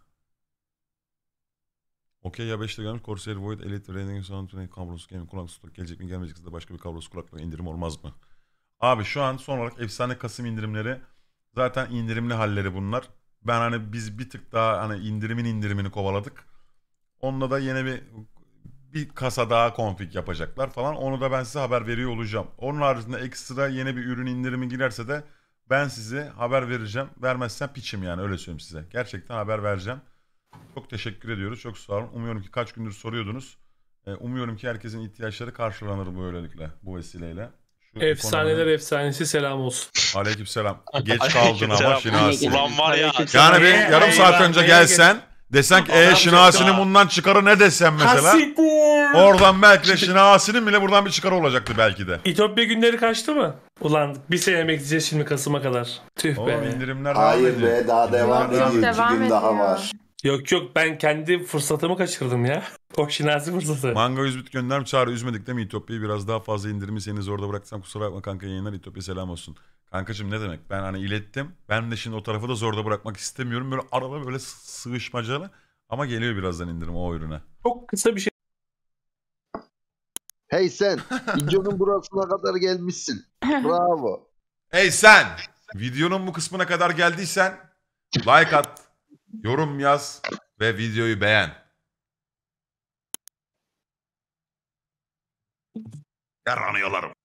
Okey ya 5'te gelmiş Corsair Void Elite Rendering Sound Tuning kablosuz game kulaklık stok gelecek mi gelmeyecek de başka bir kablosuz kulaklık indirim olmaz mı? Abi şu an son olarak efsane Kasım indirimleri zaten indirimli halleri bunlar. Ben hani biz bir tık daha hani indirimin indirimini kovaladık. Onunla da yeni bir bir kasa daha konfig yapacaklar falan. Onu da ben size haber veriyor olacağım. Onun haricinde ekstra yeni bir ürün indirimi girerse de ben size haber vereceğim. Vermezsem piçim yani öyle söyleyeyim size. Gerçekten haber vereceğim. Çok teşekkür ediyoruz. Çok sağ olun. Umuyorum ki kaç gündür soruyordunuz. E, umuyorum ki herkesin ihtiyaçları karşılanır böylelikle bu vesileyle. Efsaneler efsanesi selam olsun. Aleyküm selam. Geç kaldın ama Şinasi. Ulan var ya. Yani bir yarım saat önce gelsen desen ki e Şinasi'nin bundan çıkarı ne desen mesela. Oradan belki de Şinasi'nin bile buradan bir çıkarı olacaktı belki de. İtopya günleri kaçtı mı? Ulan bir sene bekleyeceğiz şimdi Kasım'a kadar. Tüh be. Oğlum indirimler Hayır be daha devam ediyor. Devam gün daha var. Yok yok ben kendi fırsatımı kaçırdım ya. O şinazi fırsatı. Manga 100 bit gönderim çağrı üzmedik değil mi İtopya'yı biraz daha fazla indirmişseniz orada bıraksam kusura bakma kanka yayınlar İtopya selam olsun. Kankacığım ne demek ben hani ilettim. Ben de şimdi o tarafı da zorda bırakmak istemiyorum. Böyle arada böyle sığışmacalı ama geliyor birazdan indirim o ürüne. Çok kısa bir şey. Hey sen videonun burasına kadar gelmişsin. Bravo. Hey sen videonun bu kısmına kadar geldiysen like at. Yorum yaz ve videoyu beğen. Yaranıyorlarım.